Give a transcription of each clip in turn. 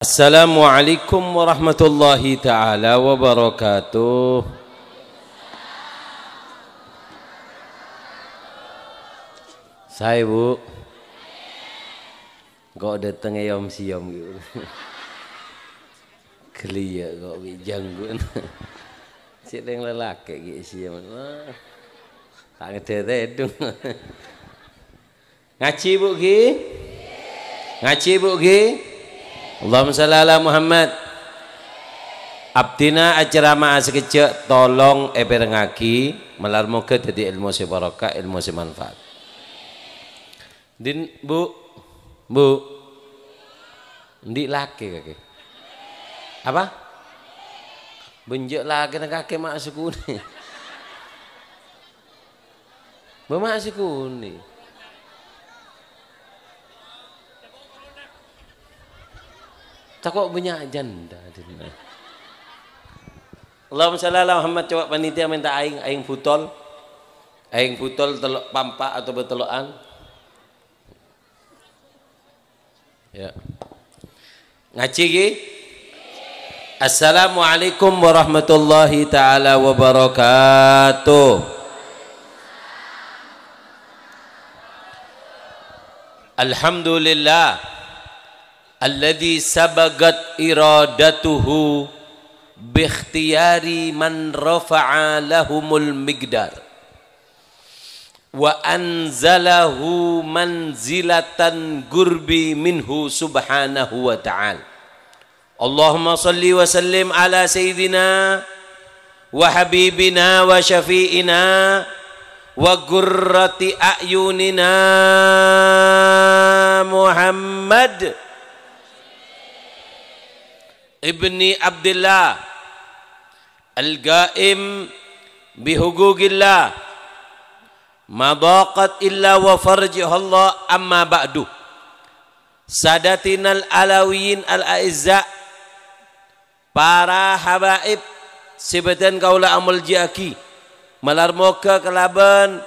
Assalamualaikum warahmatullahi taala wabarakatuh. Saya bu, kok datang ayam siom gitu. Geli ya kok janggun si yang lelaki gitu sih. Tak ngedete itu. Ngaji bu ki? Ngaji bu ki? Allahumma salli ala Muhammad. Abdina acara maas sekejap tolong eper ngaki melar moga jadi ilmu si barokah ilmu si manfaat. Din bu bu ndi laki kakek apa? Benjek lagi nak kakek mak suku ni sekuni. Bemak ni Takut punya janda. Allahumma salli ala Muhammad coba panitia minta aing aing butol. Aing butol telok pampak atau betelokan. Ya. Ngaji ki Assalamualaikum warahmatullahi taala wabarakatuh. Alhamdulillah alladhi sabagat iradatuhu bikhtiyari man rafa'a lahumul migdar wa anzalahu manzilatan gurbi minhu subhanahu wa ta'ala Allahumma salli wa sallim ala sayyidina wa habibina wa syafi'ina wa gurrati a'yunina Muhammad ibni Abdullah al-ga'im madaqat illa wa farjihallah amma ba'du sadatinal para habaib sibetan kaula amal jiaki malar moka kelaban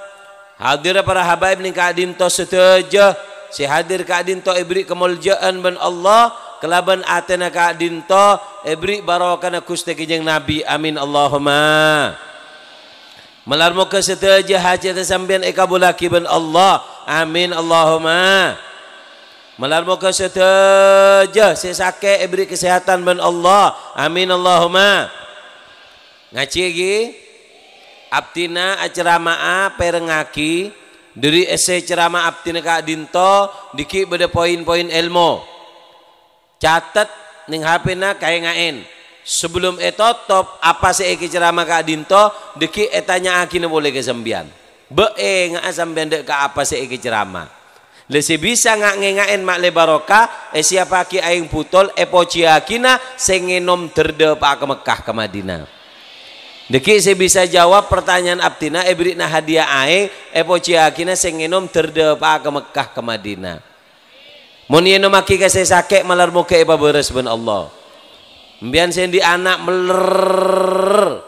hadir para habaib ning kadin to seteja si hadir kadin to ibrik kemuljaan ben Allah kelaban atena kadin to ibrik barokah na gusti kanjeng nabi amin Allahumma malar moka seteja hajat sampean ikabulaki ben Allah amin Allahumma Malar moga seteja sesake beri kesehatan ben Allah. Amin Allahumma. Ngaji lagi. Abtina aceramaa perengaki. Dari ese ceramah abtina kak dinto. dikit beda poin-poin ilmu. Catat ning HP na kayak ngain. Sebelum itu e top apa seeki ceramah kak dinto. dikit etanya akina boleh kesembian. Be e nggak dek ka apa seeki ceramah le bisa ngak ngengain mak le barokah eh siapa ki aing putol eh pociakina sengenom terde pak ke Mekah ke Madinah Deki saya bisa jawab pertanyaan abdina eh nah hadiah aing Epo eh, Ciakina sengenom terde pak ke Mekah ke Madinah Muni enom aki ka saya malar muka iba beres ben Allah. Mbian sendi anak meler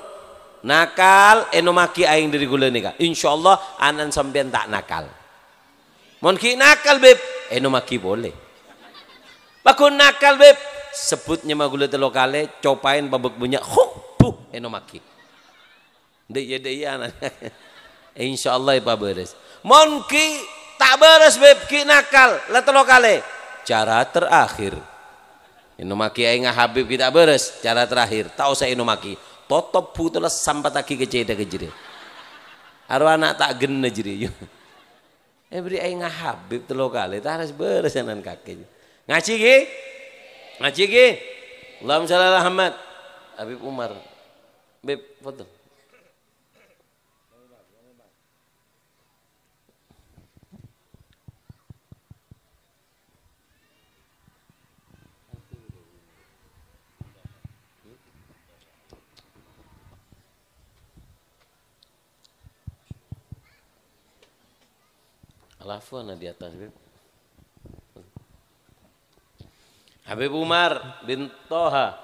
nakal enomaki eh, aing dari gula nika. Insya Allah anan sampean tak nakal. Mon ki nakal beb, eno eh, maki boleh. Bakun nakal beb, sebutnya magule telo kale, copain babek bunyak, huh buh, eno eh, maki. Deye deye ya Insya Allah ya, eh, ya Beres. Mon ki tak beres beb ki nakal, lah kale. Cara terakhir. Eno maki aing Habib kita beres, cara terakhir. tau usah eno maki. Totop putulah sampat aki keceda kejede. Arwana tak gen jiri. Every ay ngah habib telo kali taras beresanan kakinya. Ngaji ki? Ngaji ki? Allahumma shalli ala Muhammad. Habib Umar. Beb, foto. Alafu di atas Habib. Habib Umar bin Toha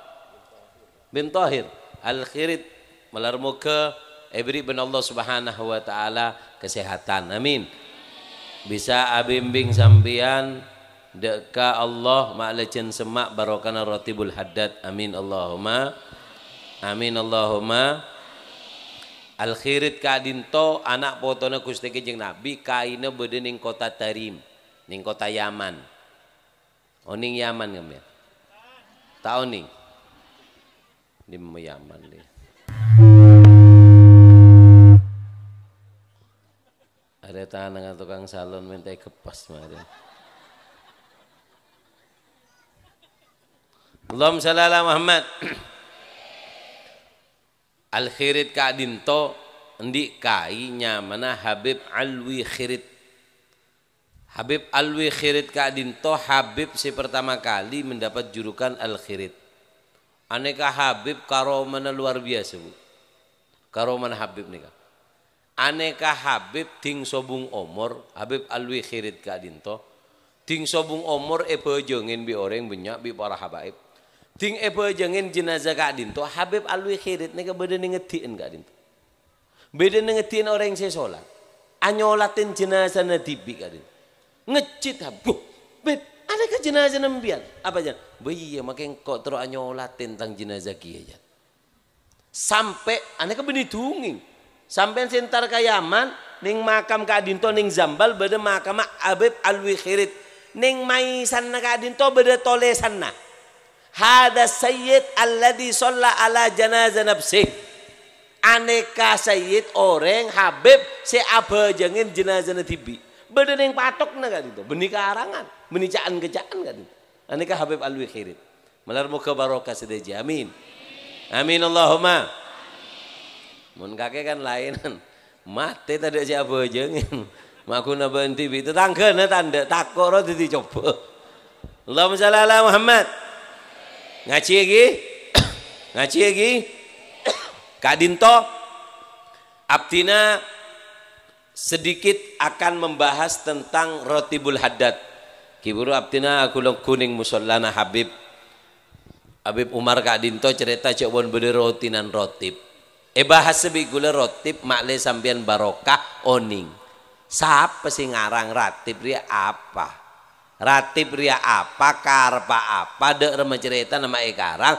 bin Tohir Al-Khirid melar muka ibri bin Allah Subhanahu wa taala kesehatan. Amin. Bisa abimbing sambian deka Allah ma'lecen semak barokana rotibul haddad. Amin Allahumma. Amin Allahumma. Alkhirit kadinto anak potona Gusti Kanjeng Nabi kaine bede ning kota Tarim, ning kota Yaman. Oh ning Yaman ngemir. Ya? Tau ning. Di Yaman deh. Ada tangan tukang salon minta kepas mari. Ya. Allahumma shalli ala Muhammad al khirit ka dinto endi kai nyamana Habib Alwi Khirit Habib Alwi Khirit ka dinto Habib si pertama kali mendapat julukan al khirit aneka Habib karo mana luar biasa bu karo mana Habib nika aneka Habib ting sobung omor Habib Alwi Khirit ka dinto ting sobung omor e eh pejengin bi orang banyak bi para habaib Ting epo jangan jenazah Kak Din tu Habib Alwi Khirit nega beda ngetiin Kak Din tu Beda ngetiin orang yang saya sholat. Anyolatin jenazah nadibi Kak Din. Ngecit Habib. Bet, ada ke jenazah nembian? Apa jen? Bayi ya makin kok terus anyolatin tentang jenazah kia Sampai aneka beni tunging. Sampai sentar kayaman ning makam Kak Din tu ning Zambal beda makam Habib Alwi Khirit. Ning maisan Kak Din tu beda tolesan sana. Hada sayyid alladhi sholla ala janazah nafsih. Aneka sayyid orang habib si se abajengin jenazah tibi. yang patok na kan itu. Benih karangan. Benih caan kecaan kan, itu. Aneka habib alwi khirid. Malar muka barokah sedeja. Amin. Amin Allahumma. Mun kakek kan lainan. Mati tadi si abajengin. Makuna benti itu na tanda. Takor coba. Allahumma sallallahu Muhammad ngaji lagi ngaji lagi kadinto abtina sedikit akan membahas tentang rotibul haddad kiburu abtina aku kuning musallana habib habib umar Kak Dinto cerita cobon beli roti nan roti eh bahas gula roti makle sambian barokah oning siapa sih ngarang ratib dia apa ratib ria apa karpa apa dek remacerita nama ekarang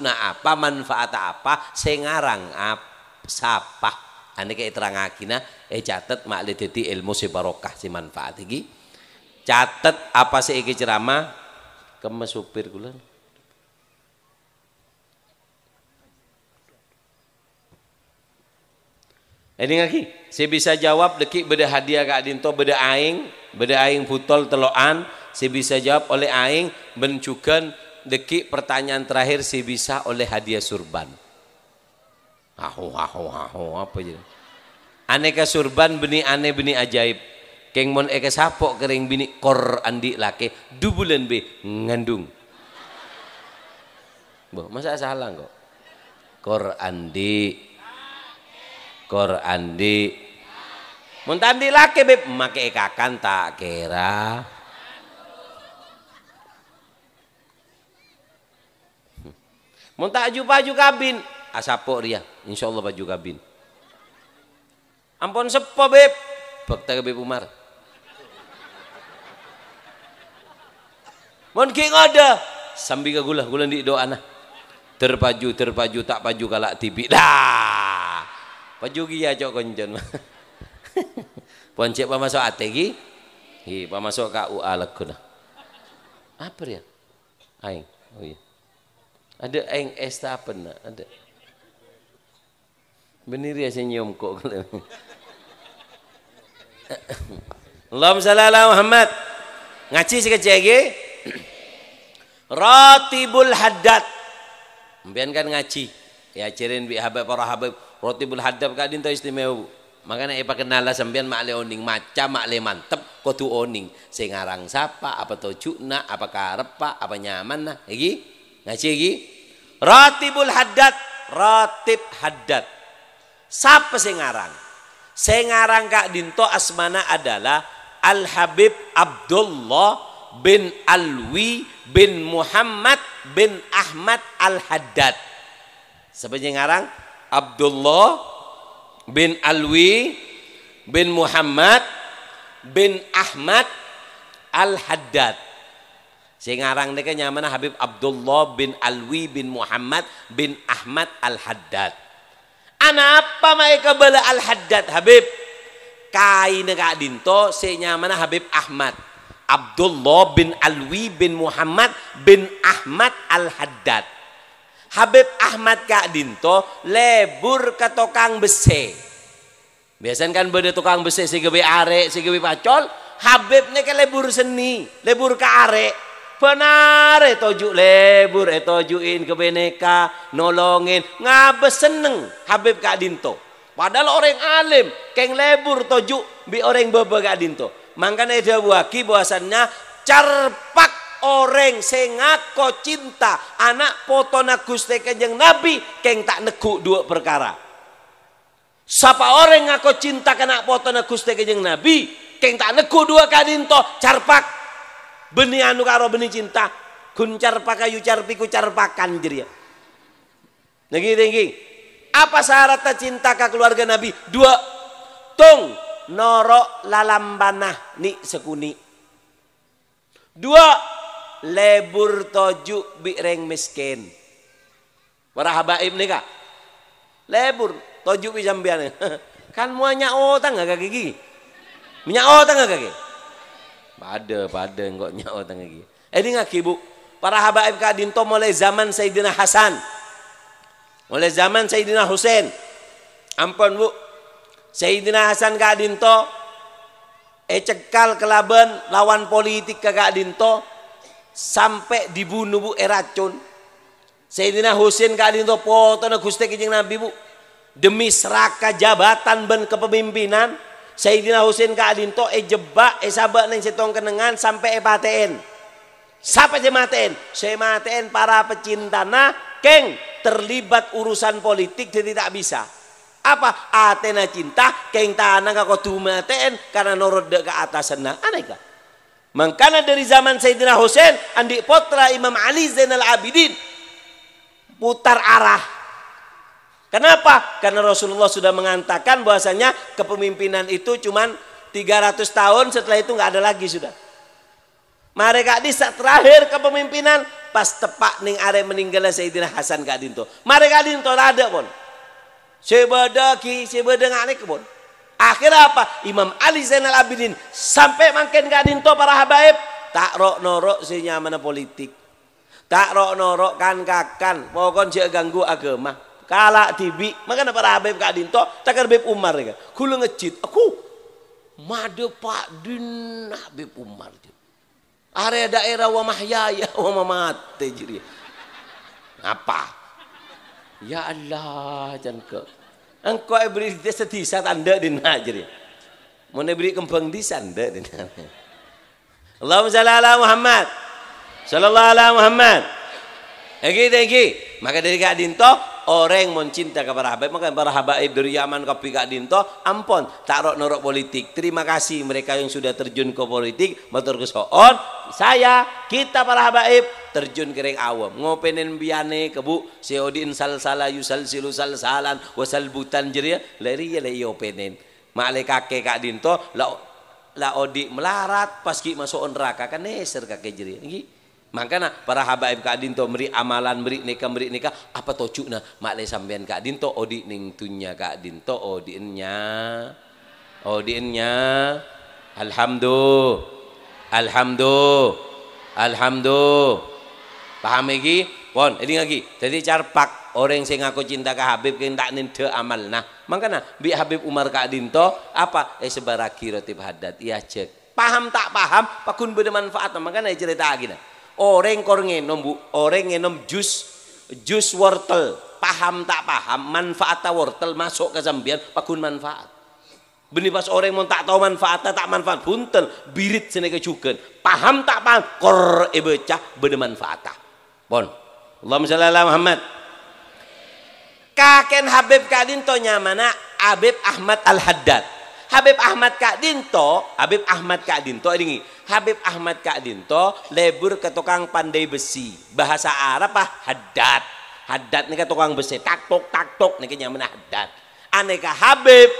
na apa manfaat apa sengarang apa, sapa ane kayak terang akina eh catet mak dadi ilmu si barokah si manfaat lagi, catet apa si iki ceramah kemesupir supir Ini ngaki, saya bisa jawab dekik beda hadiah ke Adinto beda aing, beda aing putol teloan, saya bisa jawab oleh aing bencukan dekik pertanyaan terakhir saya bisa oleh hadiah surban. Ahu ahu ahu apa jadi? Aneka surban beni aneh beni ajaib. Keng mon eke sapo kering bini kor andi lake dubulen be ngandung. Boh, masa salah kok? Kor andi Quran di Muntah di laki beb make kakan tak kira Muntah aju baju kabin asapok ah, ria Allah baju kabin ampun sepo beb bekta beb Umar Mungkin ki ada, sambil ke gula gula di nah, terpaju terpaju tak paju kalak tibi dah pajugi ya cok konjen poncek masuk ategi hi pamasok kau alek kuna apa ya aing oh iya ada aing esta apa nak? ada bener ya senyum kok Allahumma salli ala Muhammad ngaji sekecil lagi ratibul haddad Mbian kan ngaji ya cerin bi habab para habab roti Rotibul hadap kadin to istimewa. Makanya apa kenala sampean makle oning maca makle mantep kudu oning sengarang sapa apa nak? apa karepa apa nyaman nah lagi ngaji roti Rotibul hadat, Rotib hadat. Siapa sengarang? Sengarang Kak Dinto asmana adalah Al Habib Abdullah bin Alwi bin Muhammad bin Ahmad Al Hadat. sebenarnya ngarang? Abdullah bin Alwi bin Muhammad bin Ahmad Al-Haddad sing aran nika nyamana Habib Abdullah bin Alwi bin Muhammad bin Ahmad Al-Haddad ana apa mereka kebala Al-Haddad Habib kai nega dinto sing nyamana Habib Ahmad Abdullah bin Alwi bin Muhammad bin Ahmad Al-Haddad Habib Ahmad Kak Dinto lebur ke tukang besi biasanya kan beda tukang besi si gebe arek si gebe pacol Habibnya ke kan lebur seni lebur ke arek benar eh, toju lebur eh, juin ke beneka nolongin ngabes seneng Habib Kak Dinto padahal orang alim keng lebur toju bi orang bebe Kak Dinto makanya dia buat, bahasannya cerpak orang sing ngako cinta anak potona Gusti Kanjeng Nabi keng tak neguk dua perkara. Siapa orang ngako cinta kena potona Gusti Kanjeng Nabi keng tak neguk dua kadinto carpak beni anu karo beni cinta kun carpak kayu ku carpak jadi ya. Negi tinggi. Apa syarat cinta ke keluarga Nabi? Dua. Tung norok lalambanah ni sekuni. Dua lebur toju bireng miskin. Para habaib nih kak. Lebur toju bi jambian. kan muanya otang gak kaki gigi. Minyak otang gak kaki. Pada pada enggak nyak otang gigi. Eh ini ngaki bu. Para habaib kak dinto mulai zaman Sayyidina Hasan. Mulai zaman Sayyidina Hussein. Ampun bu. Sayyidina Hasan kak dinto. Ecekal eh, kelaban kelaben lawan politik kakak dinto sampai dibunuh bu eracun eh, racun Sayyidina Husin kali itu foto na gusti kijing nabi bu demi seraka jabatan ben kepemimpinan Sayyidina Husin kali Adinto eh jebak eh sabak neng setong kenengan sampai eh paten siapa jematen sematen para pecinta nah keng terlibat urusan politik jadi tak bisa apa Atena cinta keng tanah kau maten karena norot ke atas senang aneka Mengkana dari zaman Sayyidina Hussein, Andi Potra, Imam Ali Zainal Abidin, putar arah. Kenapa? Karena Rasulullah sudah mengatakan bahwasanya kepemimpinan itu cuma 300 tahun setelah itu nggak ada lagi sudah. Mereka di saat terakhir kepemimpinan pas tepak ning are meninggalnya Sayyidina Hasan Kadinto. Mereka dinto ada pun. sebeda ngalik pun. Akhirnya apa? Imam Ali Zainal Abidin sampai makin gak to para habaib tak rok norok si politik. Tak rok norok kan kakan, pokon jek ganggu agama. kalah tibi, makanya para habaib kak dinto, takar Habib Umar ya. Kulo ngecit, aku madu Pak Din nah, Habib Umar. Area daerah wa mahyaya wa jadi. Apa? Ya Allah, jangan ke. Engkau beri desa di tanda di najri. Mana beri kembang di sanda di najri. Allahumma salli ala Muhammad. Sallallahu ala Muhammad. Lagi, lagi. Maka dari Kak Dintok, orang mencinta kepada habaib maka para habaib dari Yaman ke Pika Dinto ampun taruh norok politik terima kasih mereka yang sudah terjun ke politik matur kesoon saya kita para habaib terjun kering awam ngopenin biane kebu seodin sal sala yusal silu sal salan wasal butan jeria leri ya lei openin male kakek kak Dinto la la melarat pas ki masuk neraka kan neser kakek jeria makanya para habaib ka dinto meri amalan meri nikah meri nikah apa tocukna makle sampean ka adinto odi oh, ning tunya odi adinto odinnya oh, odinnya oh, alhamdulillah alhamdulillah alhamdulillah paham lagi, pon ini lagi jadi carpak orang yang aku cinta kak habib yang tak nin amal nah makanya bi habib umar ka dinto apa eh sebaraki roti hadat iya cek paham tak paham pakun bermanfaat makanya cerita lagi gini Orang kor ngenom bu, orang ngenom jus jus wortel. Paham tak paham manfaat wortel masuk ke zambian pakun manfaat. Benih pas orang mau tak tahu manfaat tak manfaat punten birit sini kejukan Paham tak paham kor ebeca eh, benda manfaat Bon. Allahumma sholli ala Muhammad. Kaken Habib Kadin to nyamana Habib Ahmad Al Haddad. Habib Ahmad Kak Dinto, Habib Ahmad Kak Dinto ini, Habib Ahmad Kak Dinto lebur ke tukang pandai besi. Bahasa Arab ah hadat. Hadat nih ke tukang besi, tak tok tak tok nih kayaknya hadat. Aneka Habib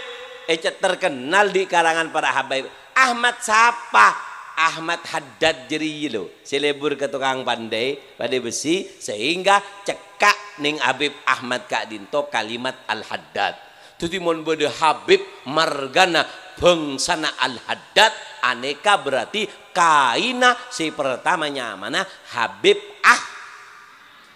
ecet terkenal di kalangan para Habib. Ahmad siapa? Ahmad Haddad jadi lo selebur ke tukang pandai pada besi sehingga cekak ning Habib Ahmad Kak Dinto kalimat Al Haddad jadi mun Habib margana bengsana al haddad aneka berarti kaina si pertamanya mana Habib ah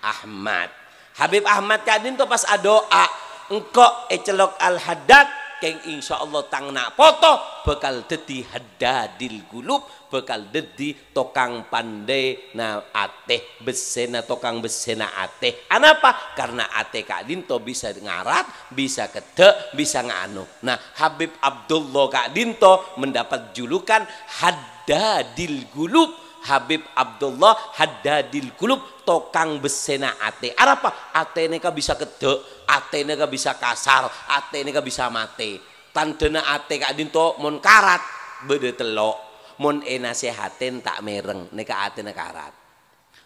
Ahmad Habib Ahmad kadin tuh pas doa engkau ecelok eh, al haddad Keng insya Allah tang nak foto, bekal dedi hadadil gulub bekal dedi tokang pandai na ateh besena tokang besena ateh anapa karena ateh kak dinto bisa ngarat bisa kede, bisa nganu nah Habib Abdullah kak dinto mendapat julukan hadadil gulub Habib Abdullah Haddadil Kulub tokang besena ate arapa ate neka bisa kedok, ate neka bisa kasar ate neka bisa mate tandena ate kak dinto mon karat bede telok mon enasehaten tak mereng neka ate neka karat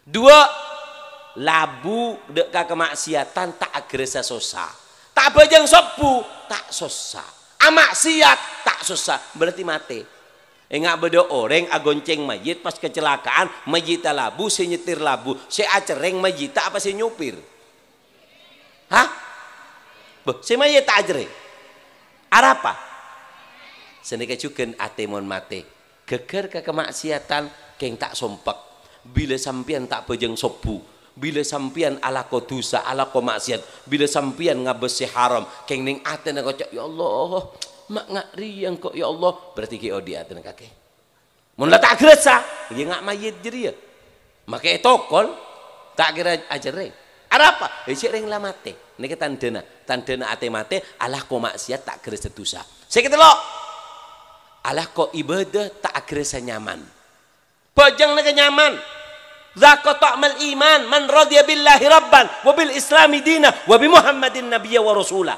dua labu dek kemaksiatan tak agresa sosa tak bajang sopu tak sosa amaksiat tak sosa berarti mate Enggak eh, bedo orang agonceng majit pas kecelakaan majita labu si nyetir labu si acereng majita apa si nyupir hah Beh, si majita ajre arapa sendiri kecuken ate atemon mate geger ke kemaksiatan keng tak sompak bila sampian tak bejeng sopu bila sampian ala ko dosa ala ko maksiat bila sampian ngabesi haram keng ning ate nang ya Allah mak ngak riang kok ya Allah berarti ki odi atun kakek mun la tak geresa ya ngak mayit jeri ya make etokol tak kira ajere arapa ya sik ring lamate niki tandana tandana ate mate alah ko maksiat tak geresa dosa sik lo alah ko ibadah tak geresa nyaman bajang nake nyaman Zaka ta'mal iman man radhiya billahi rabban wa bil islami dina wa bi muhammadin nabiyya wa rasulah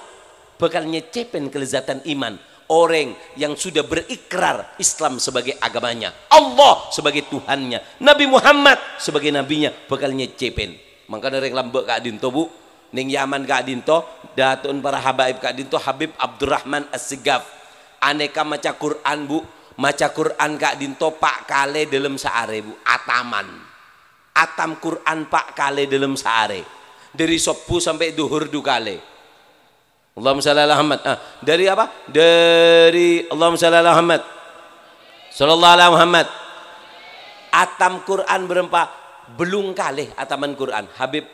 bakal nyecipin kelezatan iman orang yang sudah berikrar Islam sebagai agamanya Allah sebagai Tuhannya Nabi Muhammad sebagai nabinya bakal nyecipin Maka dari lambek kak dinto bu ning Yaman kak dinto datun para habaib kak dinto Habib Abdurrahman As-Sigaf aneka maca Quran bu maca Quran kak dinto pak kale dalam saare bu ataman atam Quran pak kale dalam saare dari sopu sampai duhur dua Kale. Allahumma shalli ala Muhammad. Ah, dari apa? Dari Allahumma shalli ala Muhammad. Sallallahu alaihi Muhammad. Atam Quran berempat belum kali ataman Quran. Habib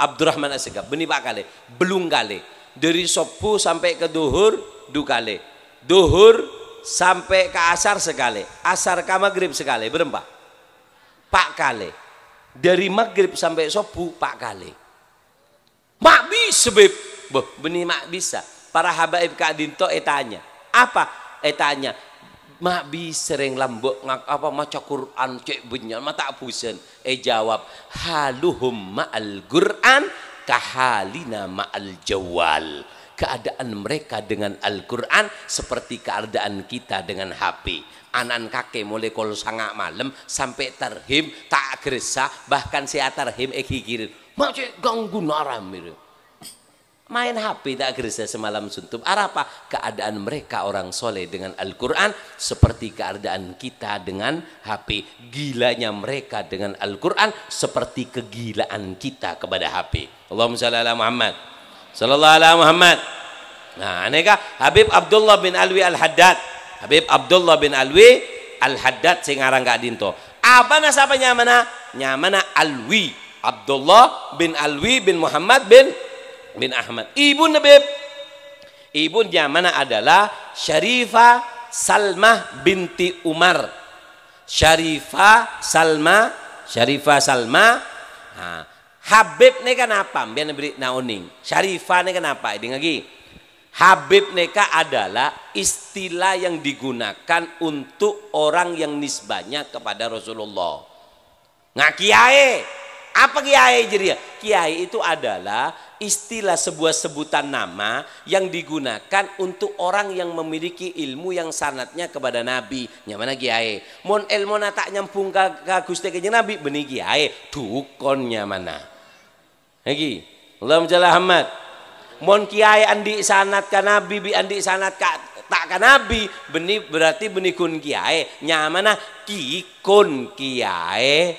Abdurrahman Asegaf beni pak kali belum kali dari subuh sampai ke duhur dua kali duhur sampai ke asar sekali asar ke maghrib sekali berempat pak kali dari maghrib sampai subuh pak kali mak sebab boh benih mak bisa para habaib kak dinto etanya apa etanya eh, mak bi sering lambok ngak apa maca Quran cek mak mata pusen Eh jawab haluhum ma'al Quran kahalina ma'al jawal keadaan mereka dengan Al-Quran seperti keadaan kita dengan HP anan kakek mulai kalau sangat malam sampai terhim tak gersa bahkan saya terhim ekikirin macam ganggu naramir main HP tak kerisah semalam suntuk. apa keadaan mereka orang soleh dengan Al-Quran seperti keadaan kita dengan HP. Gilanya mereka dengan Al-Quran seperti kegilaan kita kepada HP. Allahumma salli ala Muhammad. Sallallahu ala Muhammad. Nah, aneka Habib Abdullah bin Alwi Al-Haddad. Habib Abdullah bin Alwi Al-Haddad sing aran Kak Dinto. Apa nasabanya mana? Nyamana Alwi. Abdullah bin Alwi bin Muhammad bin bin Ahmad. ibu Nabib. ibu mana adalah Syarifah Salmah binti Umar. Syarifah Salma, Syarifah Salma. Nah, Habib ini kan apa? Biar beri naoning. Syarifah ini kan apa? Ini lagi. Habib neka adalah istilah yang digunakan untuk orang yang nisbahnya kepada Rasulullah. Nah kiai, apa kiai jadi Kiai itu adalah istilah sebuah sebutan nama yang digunakan untuk orang yang memiliki ilmu yang sanatnya kepada Nabi. Nyamana kiai. Mon ilmu tak nyampung ke, ke Nabi benih kiai. Dukon nyamana. Ah. Lagi. Allahumma jalla Ahmad. Mon kiai andi sanat ka Nabi bi andi sanat ka tak ka Nabi benih berarti beni kun kiai. Nyamana ah. kun kiai.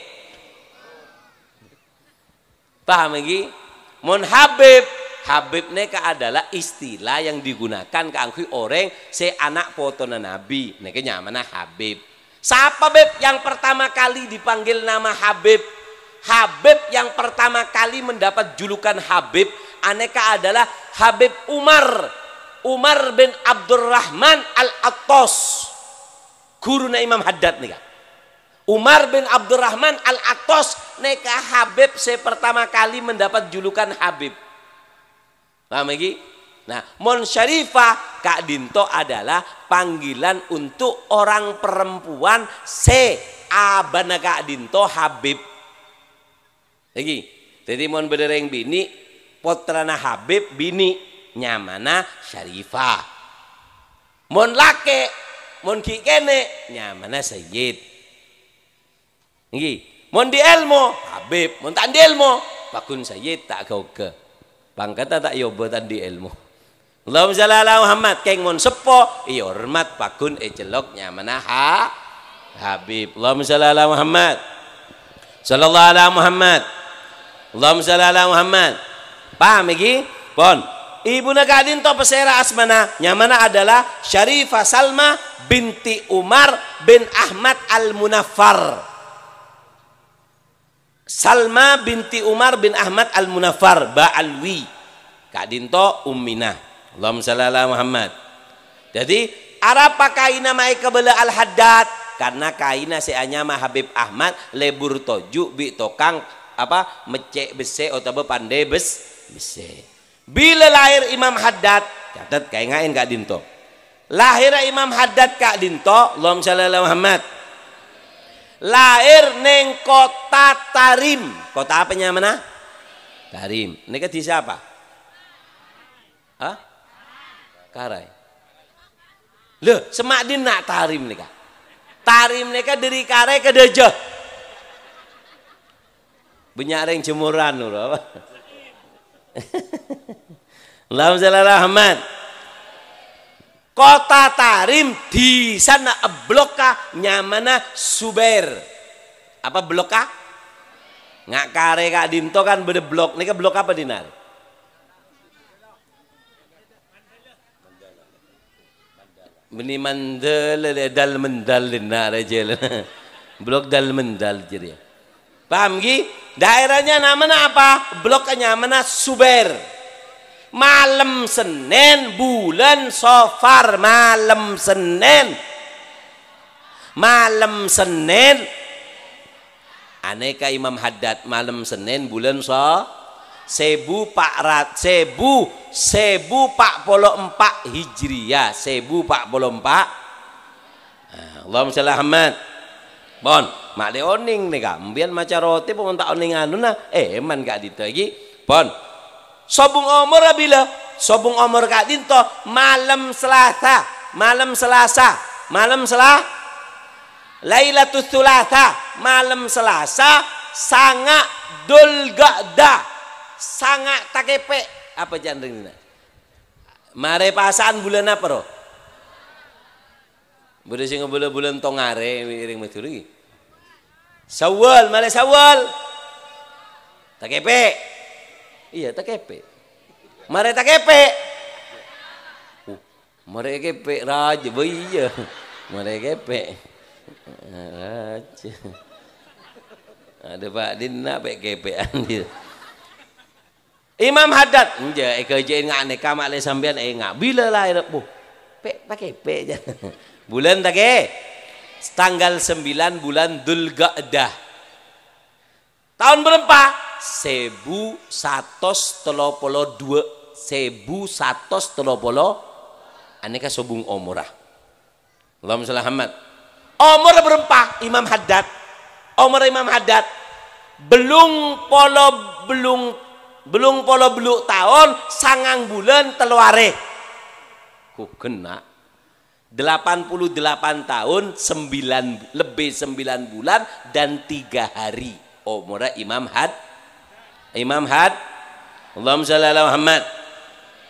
Paham lagi? Mon habib habib neka adalah istilah yang digunakan ke angkui orang se anak foto nabi neka nyamana habib siapa beb yang pertama kali dipanggil nama habib habib yang pertama kali mendapat julukan habib aneka adalah habib umar umar bin abdurrahman al Atos, guru Imam Haddad nih kak Umar bin Abdurrahman Al-Atos neka Habib se pertama kali mendapat julukan Habib. Paham lagi? Nah, Mon Syarifah Kak Dinto adalah panggilan untuk orang perempuan se abana Kak Dinto Habib. Lagi, jadi Mon bedereng bini potrana Habib bini nyamana Syarifah. Mon lake, mon kikene nyamana Sayyid. Nggih. Mun di ilmu Habib, mun tak di ilmu Pakun saya tak kau ke. Pangkat tak yo botan di ilmu. Allahumma shalli ala Muhammad keng mun sepo iyo hormat pakun e celok nyamana ha Habib. Allahumma shalli ala Muhammad. Sallallahu ala Muhammad. Allahumma shalli ala Muhammad. Paham iki? Pon. Ibu Nakadin to pesera asmana nyamana adalah Syarifah Salma binti Umar bin Ahmad Al Munaffar. Salma binti Umar bin Ahmad Al-Munafar Ba'alwi Kak Dinto Umminah Allahumma salli ala Muhammad Jadi Arapa kaina mae kabela Al-Haddad karena kaina seanya mah Habib Ahmad lebur toju bi tokang apa mecek bese atau pandai bes bese bila lahir Imam Haddad catat ngain Kak Dinto lahir Imam Haddad Kak Dinto Allahumma salli ala Muhammad lahir neng kota Tarim. Kota apa mana? Tarim. Ini di siapa? Hah? Karai. Loh, semak di nak Tarim nika. Tarim nika dari Karai ke Dejo. Banyak yang jemuran lho. Allahumma ala Muhammad. Kota Tarim di sana bloka nyamana suber Apa bloka? Nggak kare Kak Dinto kan beda blok. Ini blok apa Dinar? Bini mandal dal mendal dinar aja. Blok dal mendal jadi. Paham gi? Daerahnya namanya apa? Bloknya namanya suber malam Senin bulan Sofar malam Senin malam Senin aneka Imam Haddad malam Senin bulan so Sebu Pak Rat Sebu Sebu Pak Polo Empat Hijriah Sebu Pak Polo Empat ah, Allahumma sholli Muhammad Bon mak oning nih kak mbian maca roti pun tak oning anu nah eh man gak lagi Bon Sobung Omar bila Sobung Omar Kak Dinto malam Selasa malam Selasa malam Selasa Lailatul Thulatha malam Selasa sangat dul gada sangat takepe apa jandring ini? mare pasan bulan apa roh Bude sing bulan bulan tongare miring maturi Sawal, male sawal. Takepe iya tak kepe mare tak kepe uh, mare kepe raja iya mare kepe raja ada pak nak pek kepe anjir. Imam Haddad nja eh, kerjain ngak ne kamak le sambian eh ngak bila lah eh, bu pek tak kepe aja. bulan tak ke tanggal 9 bulan Dzulqa'dah tahun berapa sebu satos telopolo dua sebu satos telopolo aneka sobung omurah Allahumma sallallahu Muhammad omur berempah Imam Haddad omur Imam Haddad belum polo belum belum polo belum tahun sangang bulan teluare ku kena 88 tahun 9 lebih 9 bulan dan tiga hari omura Imam Haddad Imam Had Allahumma salli ala Muhammad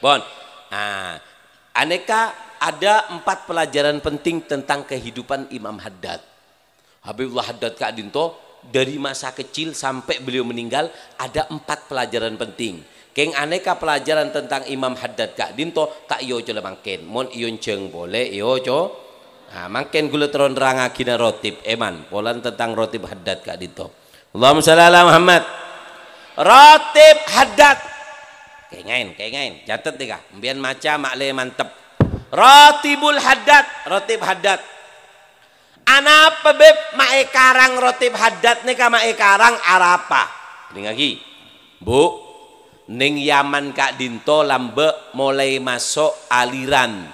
bon nah, aneka ada empat pelajaran penting tentang kehidupan Imam Haddad Habibullah Haddad Kak Dinto dari masa kecil sampai beliau meninggal ada empat pelajaran penting Keng aneka pelajaran tentang Imam Haddad Kak Dinto tak iyo coba mangken mon iyon ceng boleh iyo co nah, mangken gula teron ranga kina rotib eman polan tentang rotib Haddad Kak Dinto Allahumma salli ala Muhammad Ratib hadat. Kengain, kengain. Catat tiga. Mbian macam makle mantep. Rotibul hadat. Ratib hadat. Anak pebep beb mae karang rotib hadat nih kama mae karang arapa. Ini lagi. Bu, ning Yaman Kak Dinto lambe mulai masuk aliran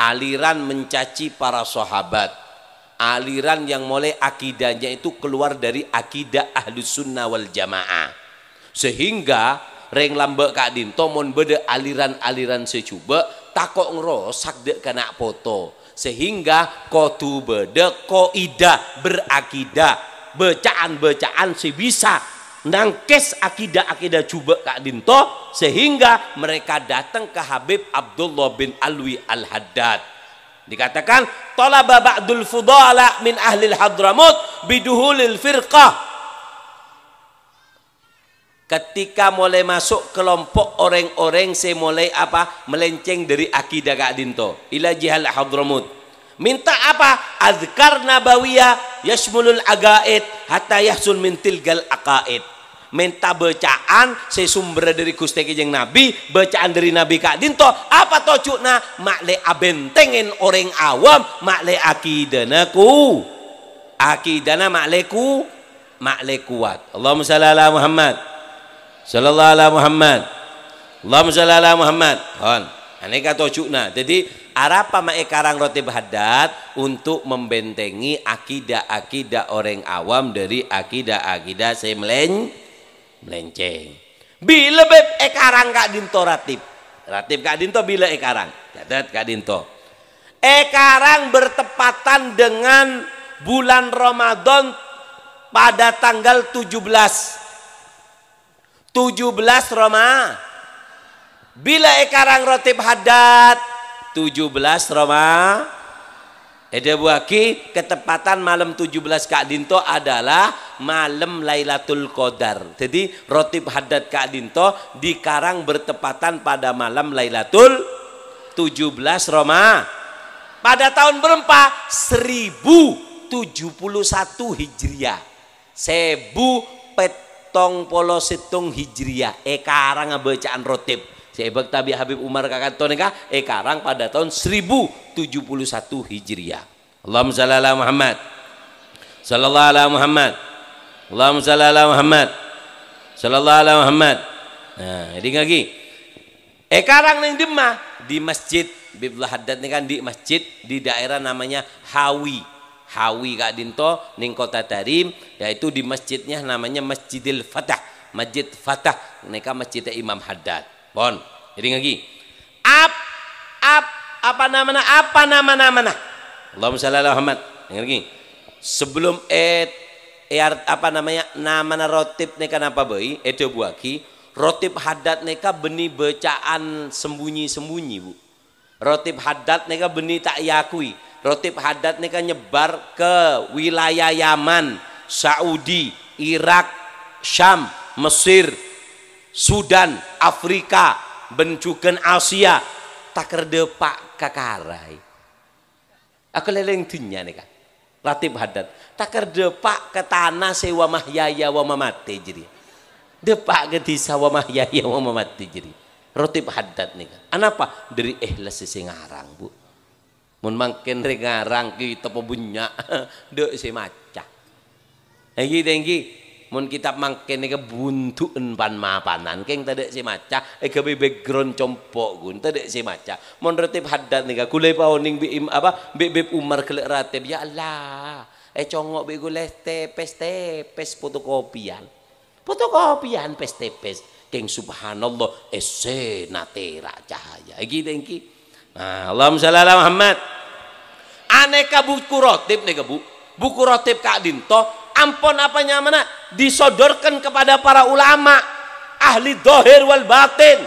aliran mencaci para sahabat aliran yang mulai akidahnya itu keluar dari akidah ahlu sunnah wal jamaah sehingga reng lambek kak dinto mon beda aliran-aliran secuba takok ngerosak dek kena foto sehingga kotu beda koida berakidah bacaan bacaan si bisa nangkes akidah-akidah cuba kak dinto sehingga mereka datang ke Habib Abdullah bin Alwi Al-Haddad dikatakan talaba ba'dul fudala min al hadramut biduhulil firqah ketika mulai masuk kelompok orang-orang saya mulai apa melenceng dari akidah Kak Dinto ila jihal hadramut minta apa azkar nabawiyah yasmulul agaid hatta yahsul mintil gal aqaid minta bacaan saya sumber dari Gusti Kanjeng Nabi bacaan dari Nabi Kak Dinto apa tocukna makle abentengin orang awam makle ku. akidana makleku makle kuat Allahumma shalli Muhammad sallallahu ala Muhammad Allahumma sallallahu ala Muhammad hon aneka nah, tojukna jadi arapa mae ekarang roti bahadat untuk membentengi akidah-akidah orang awam dari akidah-akidah semleng melenceng bila beb ekarang eh, kak dinto ratib ratib kak dinto bila ekarang eh, catat kak dinto ekarang eh, bertepatan dengan bulan Ramadan pada tanggal 17 17 Roma bila ekarang rotib hadat 17 Roma ada buaki ketepatan malam 17 Kak Dinto adalah malam Lailatul Qadar. Jadi rotib hadat Kak Dinto dikarang bertepatan pada malam Lailatul 17 Roma. Pada tahun berempat 1071 Hijriah. Sebu pet tong polo setung hijriah Ekarang eh, karang rotib sebab tabi Habib Umar kakak neka ekarang eh, Ekarang pada tahun 1071 hijriah Allahumma salli ala Muhammad sallallahu ala Muhammad Allahumma salli ala Muhammad sallallahu ala Muhammad nah jadi lagi Ekarang eh, karang demah di masjid Biblah Haddad ini kan di masjid di daerah namanya Hawi Hawi Kak Dinto ning kota Tarim yaitu di masjidnya namanya Masjidil Fatah Masjid Fatah neka masjidnya Imam Haddad bon jadi lagi ap ap apa nama-nama? apa nama namanya Allahumma sholli ala Muhammad dengar lagi sebelum et er, apa namanya Nama-nama rotip neka apa boy? edo buaki Rotip hadat neka benih bacaan sembunyi-sembunyi bu Rotip hadat neka benih tak yakui Rotib hadat ini kan nyebar ke wilayah Yaman, Saudi, Irak, Syam, Mesir, Sudan, Afrika, bencukan Asia, tak pak kakarai. Aku leleng dunia nih kan, Ratib hadat. tak pak ke tanah sewa mahyaya wa mamate jadi. Depak ke desa wa mahyaya wa mamate jadi. Ratib hadat nih kan, Anapa? Dari ikhlas sesengarang bu mun ngarang ki tepo bunya dek se maca nah, iki tenggi mun kita mangken ke buntuin pan mapanan keng tadi se maca eh kebi background compok gun tadi se maca mun retip hadat nih kule paoning bi apa bi bi umar kelek ratib ya Allah eh congok bi tepes tepes fotokopian fotokopian pes tepes keng subhanallah eh senatera cahaya iki tenggi Nah, Allahumma sholli ala Muhammad. Aneka buku rotib nih Bu. Buku rotib Kak Dinto ampun apa nyamana disodorkan kepada para ulama ahli dohir wal batin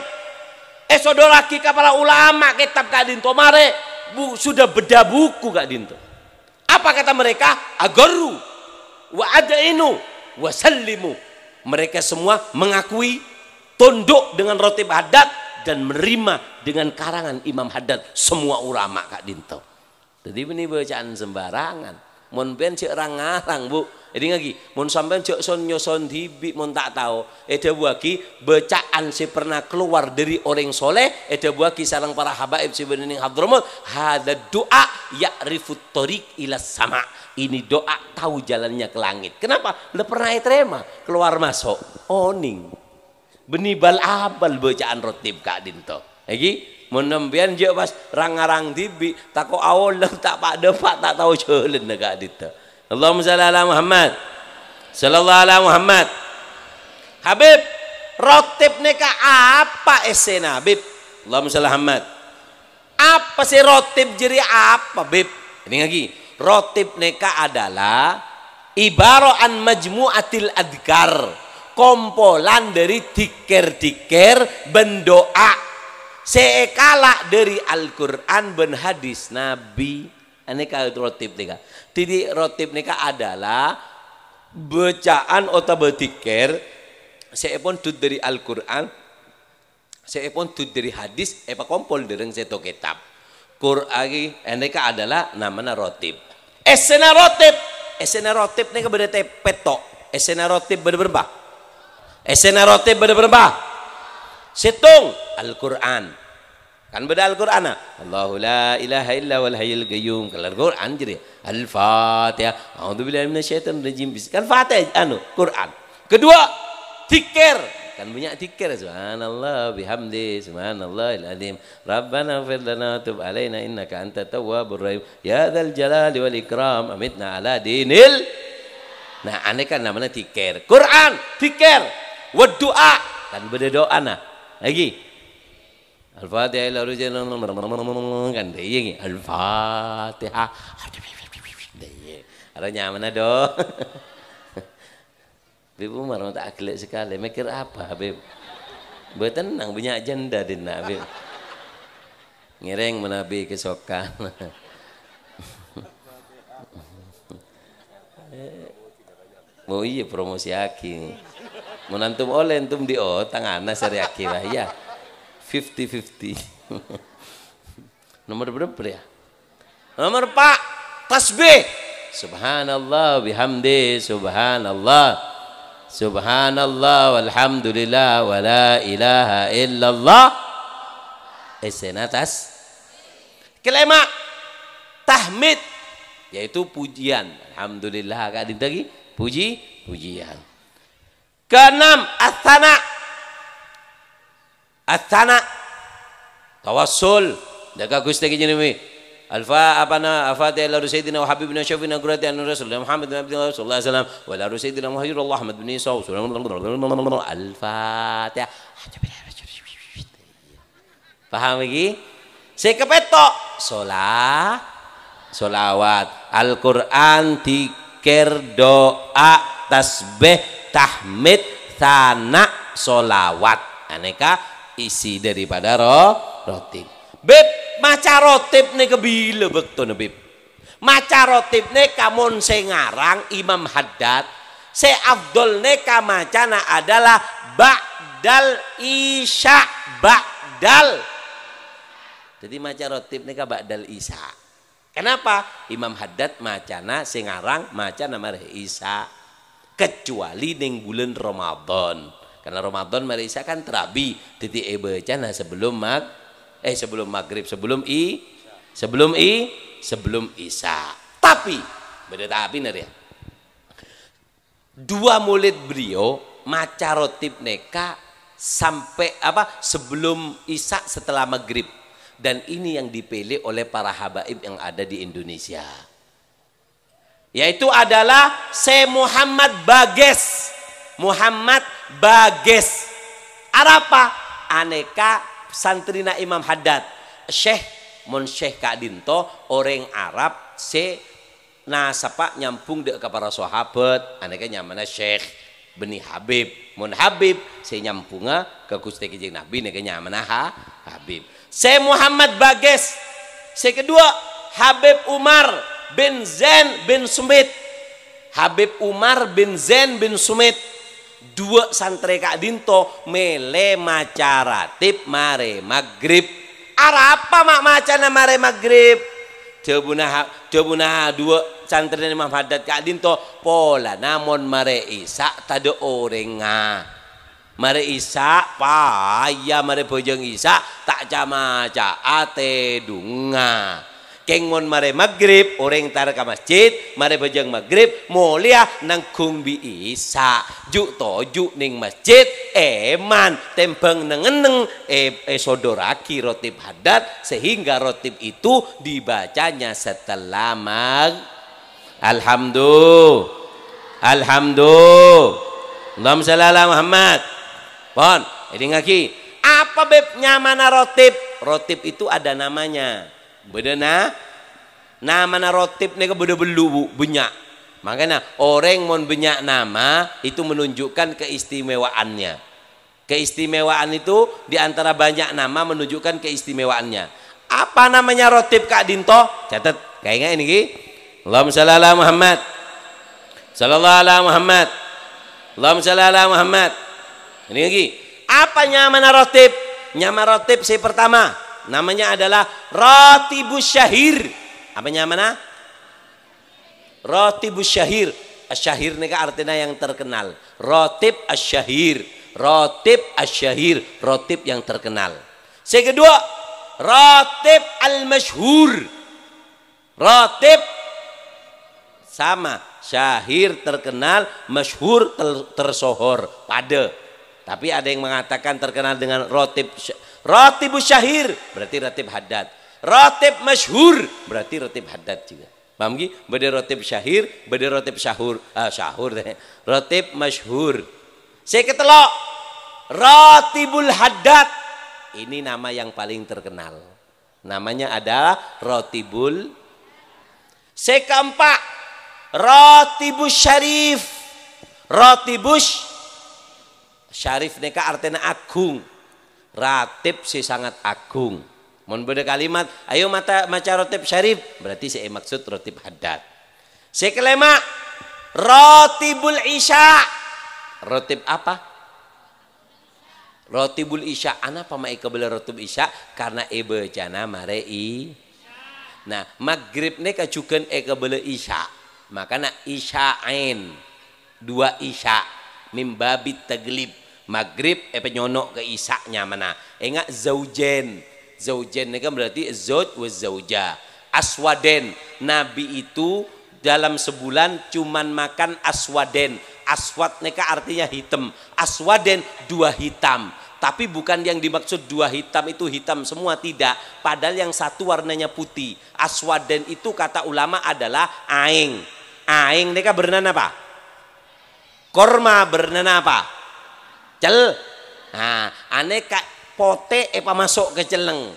eh sodoraki ke para ulama kitab Kak Dinto mare bu, sudah beda buku Kak Dinto apa kata mereka agaru wa ada inu, wa sallimu mereka semua mengakui tunduk dengan roti hadat dan menerima dengan karangan Imam Haddad semua ulama Kak Dinto. Jadi ini bacaan sembarangan. mau ben cek ngarang bu. Jadi lagi, mau sampean cek son nyoson dibi, mau tak tahu. Ada buaki bacaan si pernah keluar dari orang soleh. Ada buaki sarang para habaib si bening hadromot. hadad doa ya rifutorik ilas sama. Ini doa tahu jalannya ke langit. Kenapa? Lo pernah terima keluar masuk. Oning. Oh, benibal abal bacaan rotib kak dinto lagi menembian je pas rangarang tibi tako awal lah tak pak depak tak tahu jalan kak dinto Allahumma salli ala Muhammad sallallahu ala Muhammad Habib rotib neka apa esena Habib Allahumma salli Muhammad apa sih rotib jadi apa Habib? ini lagi rotib neka adalah ibaroan majmu'atil adkar kompolan dari dikir-dikir bendoa seekala dari Al-Quran ben hadis Nabi ini kalau rotip nika jadi rotip nika adalah bacaan atau berdikir pun dud dari Al-Quran pun dud dari hadis epa eh, kompol dereng satu kitab Qur'ani ini adalah namanya rotip esena rotip esena rotip ini berarti petok esena rotip berapa SNROT beda berapa? Situng Al-Quran. Kan beda Al-Quran. Allahu la ilaha illa wal hayyul qayyum. Kalau Al-Quran jadi Al-Fatihah. A'udzu billahi minasyaitonir rajim. Kan Fatihah anu Quran. Kedua, zikir kan banyak tikir subhanallah bihamdi subhanallah iladim. rabbana ighfir lana tub alaina innaka anta tawwabur rahim ya dzal jalali wal ikram amitna ala dinil nah aneh kan namanya tikir Quran tikir Wadu'a dan berdoa nah. Lagi. Al-Fatihah ila rujalan kan deui Al-Fatihah. Deui. Ada nyaman do. Bibu marah tak akhlak sekali. Mikir apa Habib? Buat tenang punya agenda nak, Habib. Ngireng menabi kesokan. Eh. Oh iya promosi aki menantum oleh entum di oh tangana seri akira ya fifty fifty nomor berapa ya nomor pak tasbih subhanallah bihamdi subhanallah subhanallah walhamdulillah wala ilaha illallah esen eh, atas kelima tahmid yaitu pujian alhamdulillah kak dintagi puji pujian Keenam, asana. Asana. Tawassul. Daka gusta ki jenemi. Alfa apana afati ala rusaydina wa habibina syafina qurati an rasulullah Muhammad bin Abdullah sallallahu alaihi wasallam wa ala rusaydina muhajir Allah Ahmad bin Isa Al-Fatihah. Ah, Paham lagi? Saya kepetok. Salat. Solawat. Al-Quran. Dikir. Doa. Tasbih tahmid sana solawat aneka isi daripada ro, rotib bib maca rotib nih kebile betul nih bib maca rotib nih kamu sengarang imam haddad se abdul nih kamacana adalah ba'dal isya ba'dal jadi maca rotib nih ba'dal isya kenapa imam haddad macana sengarang macana marih isya kecuali ning bulan Ramadan karena Ramadan Malaysia kan terabi titik e nah sebelum mag eh sebelum maghrib sebelum i sebelum i sebelum isa. tapi beda tapi nari ya dua mulut brio maca rotib neka sampai apa sebelum isa setelah maghrib dan ini yang dipilih oleh para habaib yang ada di Indonesia yaitu adalah Se Muhammad Bages. Muhammad Bages. Arapa? Aneka santrina Imam Haddad. Syekh Mun Syekh Kadinto orang Arab se nasapa nyampung dek para sahabat aneka nyamana Syekh Beni Habib Mun Habib se nyampunga ke Gusti Kanjeng Nabi neka nyamana ha Habib. Se Muhammad Bages. Se kedua Habib Umar bin Zain bin Sumit Habib Umar bin Zain bin Sumit dua santri Kak Dinto mele macara tip mare maghrib apa mak macana mare maghrib jebunah jebunah dua santri Imam Haddad Kak Dinto pola namun mare isa tade orenga mare isa ya mare bojong isa tak camaca ate dunga kengon mare maghrib orang tar ke masjid mare bajang maghrib mulia nangkung bi isa to juk ning masjid eman tembang nengeneng e, e sodoraki rotib hadat sehingga rotib itu dibacanya setelah mag alhamdulillah alhamdulillah Allahumma Muhammad pon ini ngaki apa beb nyamana rotib rotip itu ada namanya bedena nah na rotip nih kebedo belu banyak, makanya orang mau banyak nama itu menunjukkan keistimewaannya keistimewaan itu diantara banyak nama menunjukkan keistimewaannya apa namanya rotip Kak Dinto catat kayaknya ini ki Allahumma sholli ala Muhammad sallallahu ala Muhammad Allahumma sholli ala Muhammad ini lagi apa nyaman rotip nyaman rotip si pertama namanya adalah ratibus syahir apanya mana ratibus syahir asyahir kan artinya yang terkenal rotib asyahir rotib asyahir rotib yang terkenal yang kedua rotib al mashhur rotib sama syahir terkenal masyhur tersohor pada tapi ada yang mengatakan terkenal dengan rotib Ratibu syahir berarti ratib haddad. Ratib masyhur berarti ratib haddad juga. Paham gak? Beda ratib syahir, beda ratib syahur, ah, syahur deh. Ratib masyhur. Saya ketelok Ratibul haddad. Ini nama yang paling terkenal. Namanya adalah Ratibul. Saya keempat Ratibus syarif. Ratibus syarif neka artinya agung ratib si sangat agung mun beda kalimat ayo mata maca rotib syarif berarti saya e maksud rotib hadat. saya kelema rotibul isya rotib apa rotibul isya ana pamai e kebelah rotib isya karena ebe jana marei. nah maghrib ne kacukan e bela isya makana ain dua isya mimbabit taglib maghrib eh penyono ke isaknya mana ingat zaujen zaujen ini kan berarti zauj wa zauja aswaden nabi itu dalam sebulan cuman makan aswaden aswad neka artinya hitam aswaden dua hitam tapi bukan yang dimaksud dua hitam itu hitam semua tidak padahal yang satu warnanya putih aswaden itu kata ulama adalah aing aing neka bernana apa korma bernana apa cel nah ane kak pote epa masuk ke celeng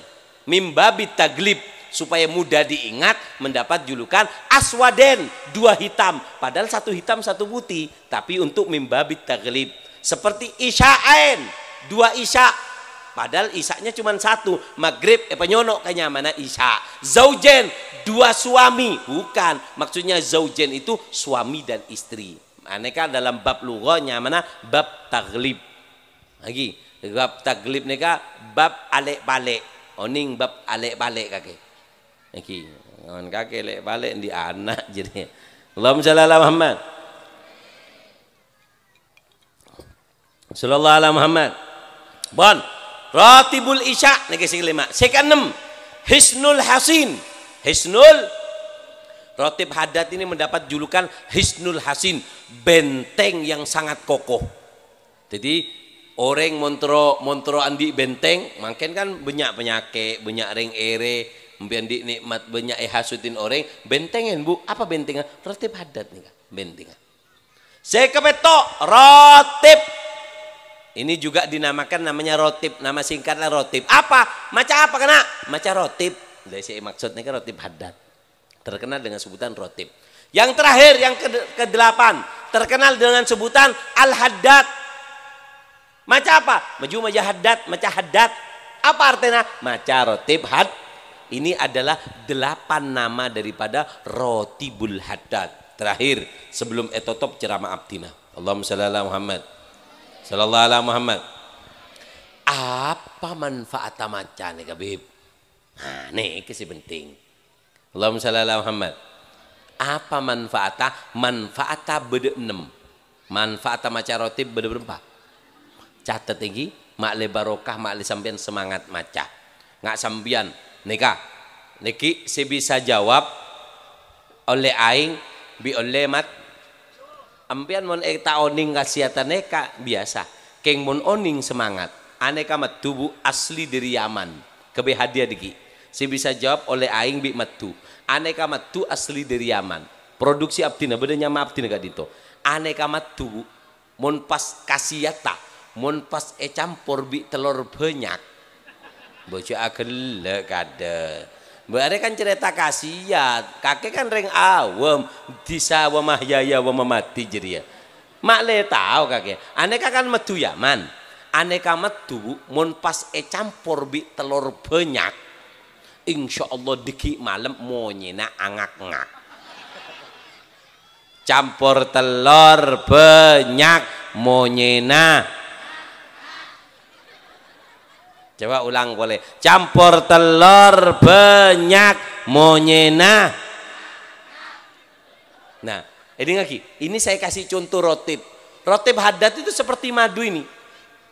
mimba taglib supaya mudah diingat mendapat julukan aswaden dua hitam padahal satu hitam satu putih tapi untuk mimba taglib seperti isya'ain dua isya padahal isaknya cuma satu maghrib nyono kayaknya mana isya zaujen dua suami bukan maksudnya zaujen itu suami dan istri aneka dalam bab lugonya mana bab taglib lagi bab taglib kak bab alik balik oning bab alik balik kake lagi on kake alik balik di anak jadi Allahumma shalli ala Muhammad sallallahu ala Muhammad bon ratibul isya niki sing lima sing enam hisnul hasin hisnul Rotib Haddad ini mendapat julukan Hisnul Hasin, benteng yang sangat kokoh. Jadi orang montro montro andi benteng mungkin kan banyak penyakit banyak ring ere di nikmat banyak eh hasutin orang bentengin bu apa bentengnya rotip hadat nih bentengnya saya kepeto rotip ini juga dinamakan namanya rotip nama singkatnya rotip apa maca apa kena maca rotip dari saya maksudnya kan rotip hadat terkenal dengan sebutan rotip yang terakhir yang ke, delapan terkenal dengan sebutan al hadat maca apa maju maja hadat maca hadat apa artinya maca rotib had ini adalah delapan nama daripada roti bul hadat terakhir sebelum etotop ceramah abdina Allahumma salli ala Muhammad sallallahu ala Muhammad apa manfaat maca nih kabib nah nih kesi penting Allahumma salli ala Muhammad apa manfaatnya manfaatnya beda enam manfaatnya maca roti beda berempat catet iki makle barokah makle sampean semangat maca nggak sampean neka neki si bisa jawab oleh aing bi oleh mat ampian mon eta oning kasiatan neka biasa keng mon oning semangat aneka mat tubuh asli dari Yaman kebe hadiah diki si bisa jawab oleh aing bi tu aneka mat tu asli dari Yaman produksi abdina bedanya ma abdina gak dito aneka mat tubu mon pas kasiyata mun pas e campur bi telur banyak bojo agele kade Bare kan cerita kasihan, kakek kan ring awem, disa wa yaya wa mati jadi ya. Mak le tau kakek, aneka kan metu ya man? aneka metu mun pas e campur bi telur banyak, insya Allah diki malam monyena angak ngak campur telur banyak monyena coba ulang boleh campur telur banyak monyena nah ini lagi ini saya kasih contoh roti roti hadat itu seperti madu ini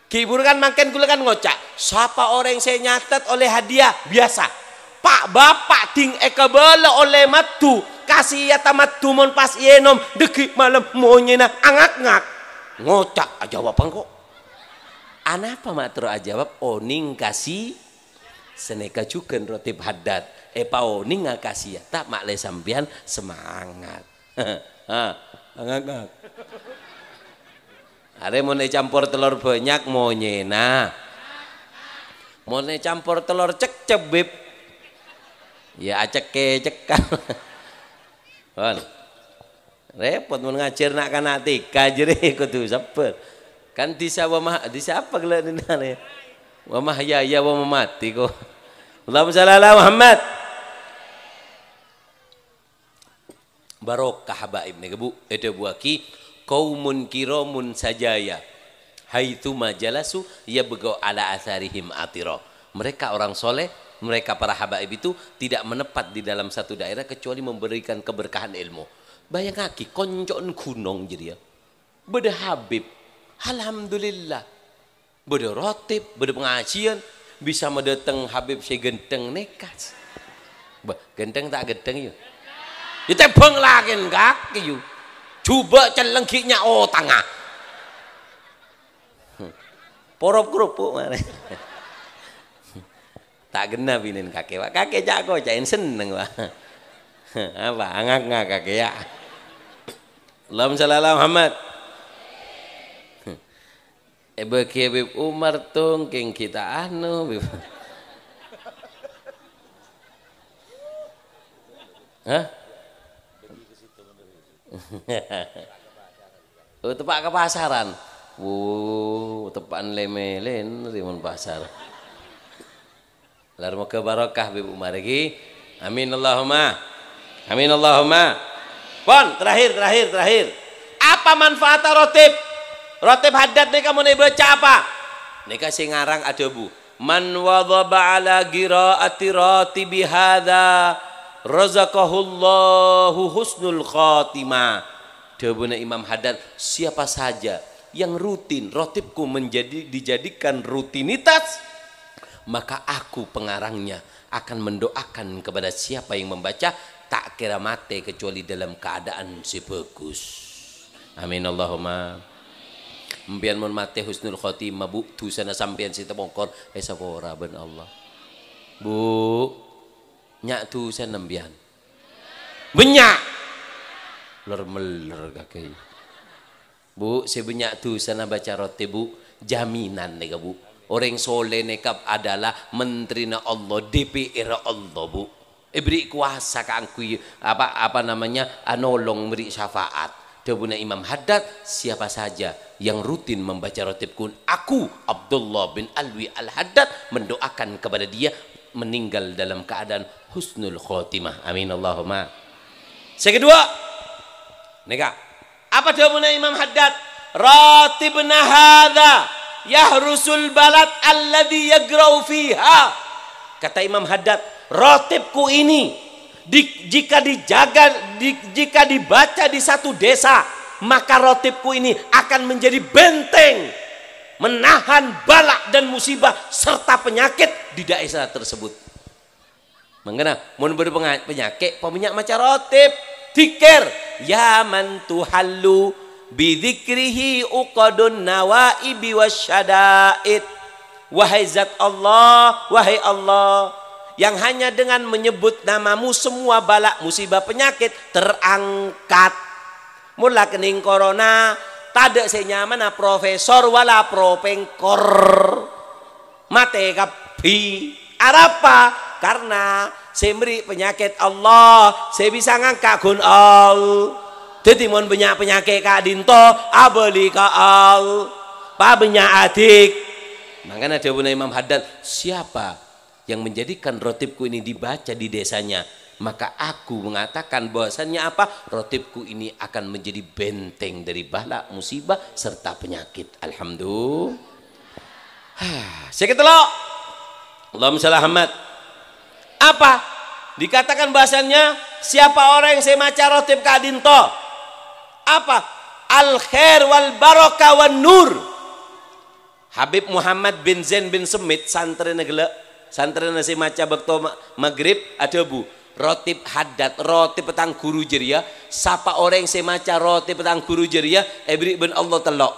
Kibur kan makan gula kan ngocak. Siapa orang yang saya nyatet oleh hadiah biasa. Pak bapak ting ekabala oleh matu kasih ya tamat tumon pas yenom dekik malam monyena angak ngak ngocak aja ah, kok Anapa matur ajawab oning kasih seneka cuken roti hadat. Epa oning kasih ya tak makle sampian semangat. Angak-angak. Ah, Are mau campur telur banyak mau nyena. Mau campur telur cek cebip Ya acek ke cekal. Repot mau ngajar nak kanatik tiga ikut kudu sepet. Kan di sawah mah di siapa gelar dinane? Wa mahyaya wa mamati ko. Allahumma shalli ala Muhammad. Barokah habaib ni kebu itu buaki kaumun kiramun sajaya. Haitsu majalasu ya bego ala asarihim atiro. Mereka orang soleh, mereka para habaib itu tidak menepat di dalam satu daerah kecuali memberikan keberkahan ilmu. Bayangaki konjon gunung jadi ya. Beda habib Alhamdulillah. Bodoh rotip, bodoh pengajian, bisa mendatang Habib si genteng nekas. Bah, genteng tak genteng yuk. Ya bang lakin kaki iya. yuk. Coba celengkiknya oh tangah. Hmm. porok kerupuk mana? tak genap ini kakek pak kakek jago cain seneng pak apa angak ngak kakek ya Allahumma sallallahu Muhammad Ebagai eh, Habib Umar tungking kita anu. Hah? Oh, tepak ke pasaran. Wuh, tepakan lemelen rimun pasar. Lar moga barokah Habib Umar iki. Amin Allahumma. Amin Allahumma. Pon, terakhir, terakhir, terakhir. Apa manfaat rotib? Rotib nih kamu nih baca apa? Nih kasih ngarang adobu. Man wadhaba ala gira atirati bihada. razaqahullahu husnul khatimah. Dawuhna Imam Haddad, siapa saja yang rutin rotibku menjadi dijadikan rutinitas maka aku pengarangnya akan mendoakan kepada siapa yang membaca tak kira mati kecuali dalam keadaan si bagus. Amin Allahumma Mpian mun mate husnul khotimah bu dusana sampean sita mongkon esa eh, ora ben Allah. Bu nyak dusana mpian. Benyak. Ler meler kakek. Bu, sebanyak dusana baca roti bu, jaminan nih bu. Orang soleh nekap adalah menteri na Allah, DPR Allah bu. Ibri eh, kuasa kangkui apa apa namanya anolong ah, beri syafaat. Jawabnya Imam Haddad, siapa saja yang rutin membaca rotib kun, aku Abdullah bin Alwi al-Haddad mendoakan kepada dia meninggal dalam keadaan husnul khotimah. Amin Allahumma. Saya kedua, nega. Apa jawabannya Imam Haddad? Ratibna hadha yahrusul balad alladhi yagraw fiha. Kata Imam Haddad, rotibku ini di, jika dijaga, di, jika dibaca di satu desa, maka rotipku ini akan menjadi benteng menahan balak dan musibah serta penyakit di daerah tersebut. Mengenal, mau penyakit, peminyak maca rotip, dikir, ya man tuhallu bidzikrihi uqadun nawaibi wasyada'id. Wahai zat Allah, wahai Allah, yang hanya dengan menyebut namamu semua balak musibah penyakit terangkat mula kening corona tade senyaman ah profesor wala propengkor mate kapi arapa karena semri penyakit Allah saya bisa ngangkat gun al jadi mohon banyak penyakit kak dinto abeli ah ka al pak banyak adik makanya dia punya Imam Haddad siapa yang menjadikan rotibku ini dibaca di desanya maka aku mengatakan bahwasannya apa rotibku ini akan menjadi benteng dari bala musibah serta penyakit alhamdulillah sakit lo Allahumma misalnya Ahmad apa dikatakan bahasanya siapa orang yang saya baca rotib kadinto apa al khair wal barokah wan nur Habib Muhammad bin Zain bin Semit santri negelek santri nasi maca bekto maghrib ada bu roti hadat roti petang guru jeria sapa orang yang maca roti petang guru jeria ibri ben Allah telok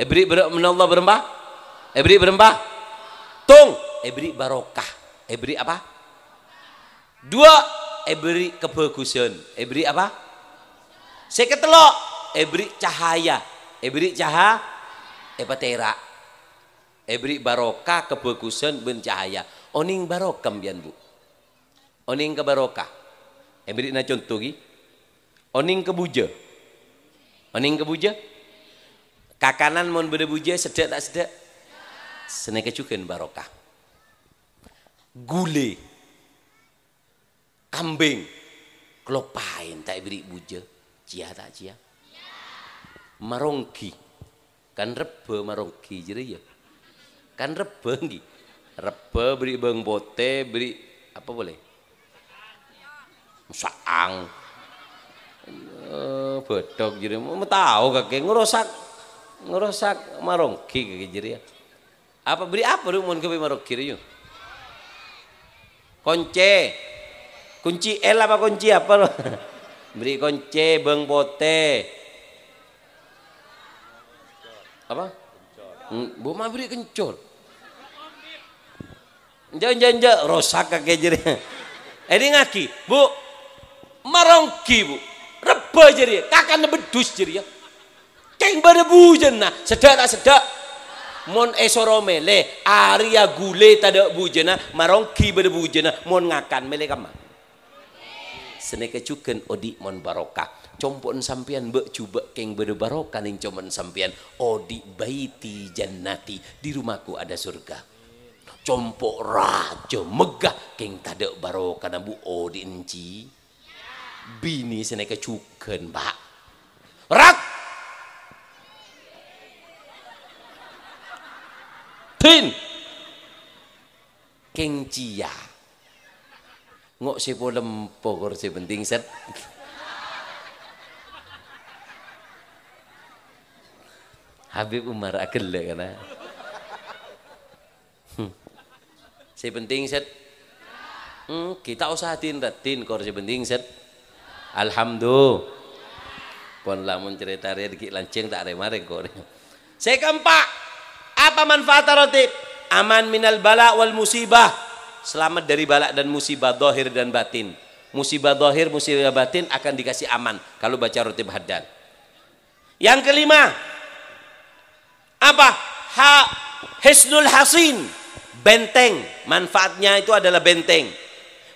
ibri ben Allah berembah ibri berembah tung ibri barokah ibri apa dua ibri kebagusan ibri apa saya ketelok ibri cahaya ibri cahaya epatera ebri barokah kebagusan ben cahaya oning barokam bian bu oning ke barokah ebri eh, na contoh gi oning ke buja oning ke buja kakanan mon beda buja sedek tak sedek? seneka cukin barokah gule kambing kelopain tak beri buja cia tak cia marongki kan rebe marongki jadi ya kan rebe gitu repe beri beng bote beri apa boleh saang uh, eh, bedok jadi mau tahu kakek ngerusak ngerusak marongki kakek jadi ya apa beri apa lu mau kopi marongki itu konce kunci el apa kunci apa beri konce beng bote apa hmm, Bu beri kencur Jangan-jangan rosak kakek jadi eh, ini ngaki bu marongki bu reba jadi kakan bedus jadi ya keng pada jenah, jenah. sedak tak sedak mon esoro mele aria ya gule tada bu jenah, marongki pada jenah, mon ngakan mele kama seneka cuken odi mon barokah compon sampian be cuba keng pada barokah ning compon sampian odi baiti jannati di rumahku ada surga compok raja megah king tadek baru karena bu odinci, bini seneka cuken pak rak tin king cia ngok si polem pokor si penting set Habib Umar akel lah si penting set hmm, kita usah din din kor si penting set alhamdulillah pon lamun cerita dikit lanceng tak remare kor saya keempat apa manfaat roti aman minal bala wal musibah selamat dari balak dan musibah dohir dan batin musibah dohir musibah batin akan dikasih aman kalau baca roti hadan yang kelima apa ha hisnul hasin benteng manfaatnya itu adalah benteng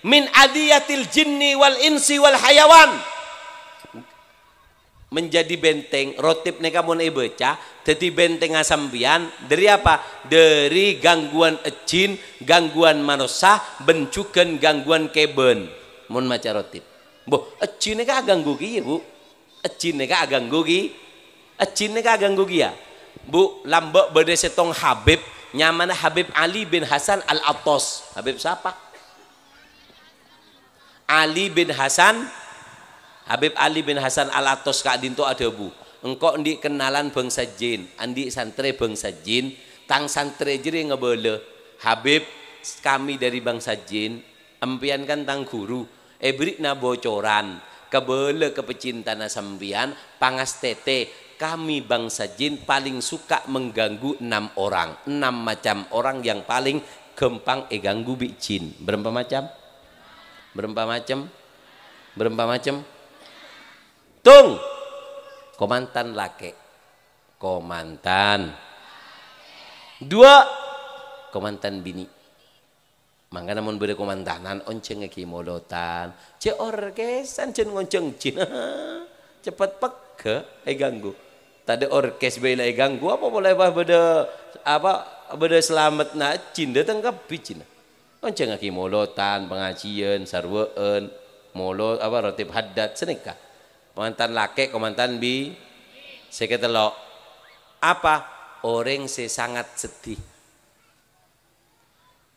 min adiyatil jinni wal insi wal hayawan menjadi benteng rotip neka mun ibeca jadi benteng asambian dari apa dari gangguan ejin gangguan manusia bencukan gangguan keben mun maca rotip Bu ejin neka ganggu ki bu ejin neka ganggu gugi ejin neka ganggu gugi ya bu lambok berdesetong habib nyamana Habib Ali bin Hasan Al-Attas Habib siapa? Ali bin Hasan Habib Ali bin Hasan Al-Attas kak dinto ada bu engkau ndi kenalan bangsa jin andi santri bangsa jin tang santri jiri ngebele Habib kami dari bangsa jin empian kan tang guru ebrik na bocoran kebele kepecinta na sambian pangas tete kami bangsa jin paling suka mengganggu enam orang enam macam orang yang paling gampang eganggu eh, bi jin berapa macam berapa macam berapa macam tung komandan laki komandan dua komandan bini mangga namun beri komandanan onceng kimodotan ce orkesan ceng ngonceng cina. cepet peke eh ganggu Tak ada orkes lagi ganggu apa boleh bah beda apa beda selamat nak cin datang ke cina kan cenga ki molotan pengajian sarween molo apa rotip hadat senika Komandan laki komantan bi saya lo apa orang saya sangat sedih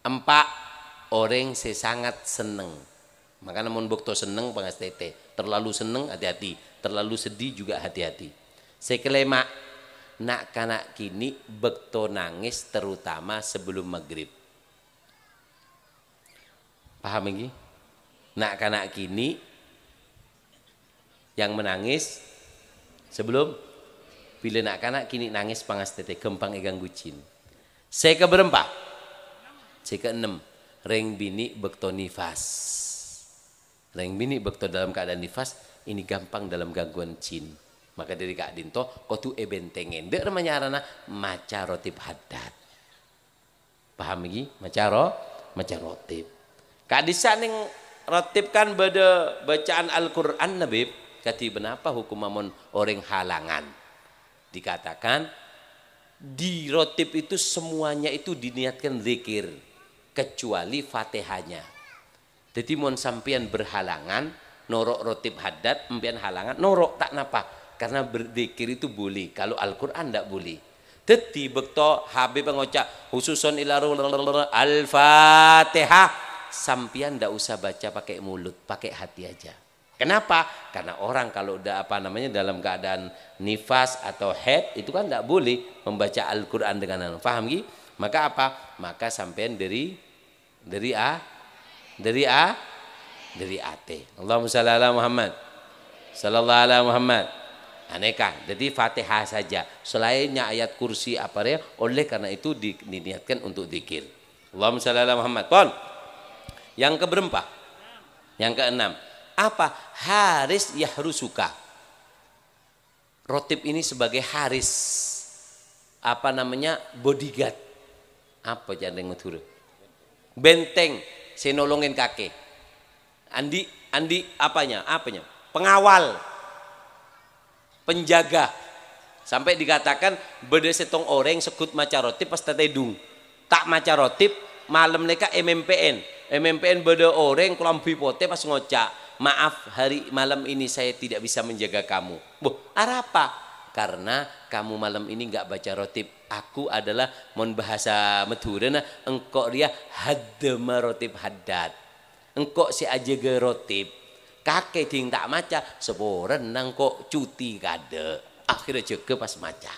empat orang saya sangat seneng maka namun bukto seneng pengasite tete terlalu seneng hati-hati terlalu sedih juga hati-hati saya sekelemak nak kanak kini bekto nangis terutama sebelum maghrib paham ini? nak kanak kini yang menangis sebelum bila nak kanak kini nangis pangas tete kempang egang gucin saya ke berempat saya ke enam reng bini bekto nifas reng bini bekto dalam keadaan nifas ini gampang dalam gangguan cinta maka dari Kak Dinto kau tuh e ebentengen dek remanya arana maca rotip hadat paham lagi maca ro maca Kak Disa neng roti kan beda bacaan Al-Quran nabi kati benapa hukum amon orang halangan dikatakan di rotip itu semuanya itu diniatkan zikir kecuali fatihahnya jadi mon sampian berhalangan norok rotip hadat empian halangan norok tak napa karena berzikir itu boleh. Kalau Al-Quran tidak boleh. Teti bekto Habib ngocak khususon ilaru Al-Fatihah. Sampian tidak usah baca pakai mulut, pakai hati aja. Kenapa? Karena orang kalau udah apa namanya dalam keadaan nifas atau head itu kan tidak boleh membaca Al-Quran dengan paham anu. gitu? Maka apa? Maka sampean dari dari A dari A dari AT. Allahumma salli Muhammad. Sallallahu ala Muhammad aneka. Jadi Fatihah saja. Selainnya ayat kursi apa ya? Oleh karena itu diniatkan untuk dikir. Allahumma shalli ala Muhammad. Pon. Yang keberapa? Yang keenam. Apa? Haris ya harus suka. Rotib ini sebagai haris apa namanya bodyguard apa yang metur benteng senolongin nolongin kakek Andi Andi apanya apanya pengawal penjaga. Sampai dikatakan beda setong orang sekut maca roti pas tetedung. Tak maca roti malam mereka MMPN. MMPN beda orang kolam pipote pas ngocak. Maaf hari malam ini saya tidak bisa menjaga kamu. Boh, apa Karena kamu malam ini nggak baca rotip. Aku adalah mon bahasa meturena engkau dia hadema rotip hadat. engkau si aja gerotip kakek ting tak maca seboren nang kok cuti kade akhirnya juga pas maca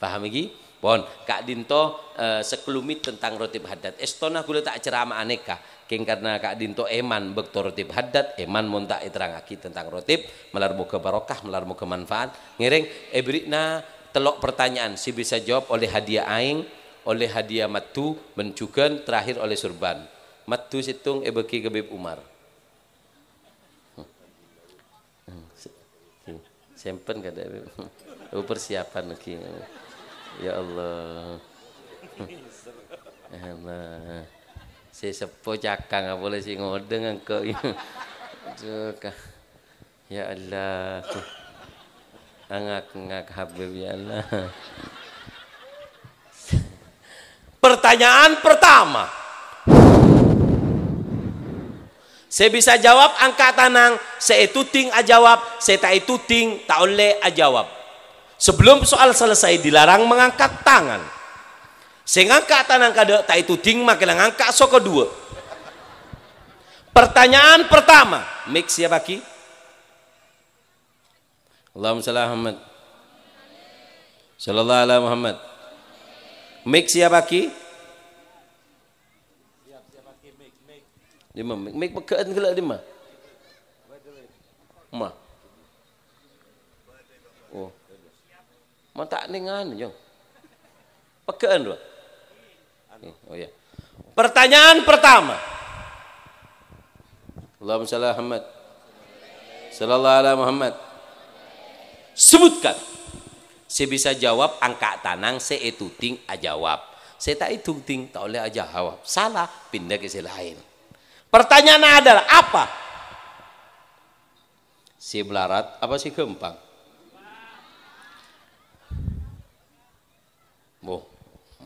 paham lagi pon kak dinto sekulumit eh, sekelumit tentang roti hadat estona gula tak ceramah aneka King karena Kak Dinto eman bektor rotib hadat eman monta aki tentang rotib melar muka barokah melar muka manfaat ngiring ebrikna telok pertanyaan si bisa jawab oleh hadiah aing oleh hadiah matu mencukan terakhir oleh surban matu situng ebeki gebib Umar Simpen kada Oh persiapan lagi. Ya Allah. Ya Allah. Si sepo cakang nggak boleh si ngodeng engkau. Ya Allah. Angak-angak Habib ya Allah. Pertanyaan pertama. Saya bisa jawab angka tanang, saya itu ting a ah, jawab. saya tak itu ting tak oleh a ah, jawab. Sebelum soal selesai dilarang mengangkat tangan. Saya ngangkat tanang kada tak itu ting makin ngangkat so kedua. Pertanyaan pertama, mix ya baki. Allahumma shalli Muhammad. Sallallahu alaihi Muhammad. Mix ya baki. Dia mah make pekaan gila dia mah mah oh tak ningan jong pekaan dua oh ya pertanyaan pertama Allahumma shalli Muhammad sallallahu alaihi Muhammad sebutkan saya bisa jawab angka tanang saya itu ting a jawab saya tak itu ting tak oleh aja jawab salah pindah ke lain Pertanyaannya adalah apa? Si Belarat apa si gempang? Bu,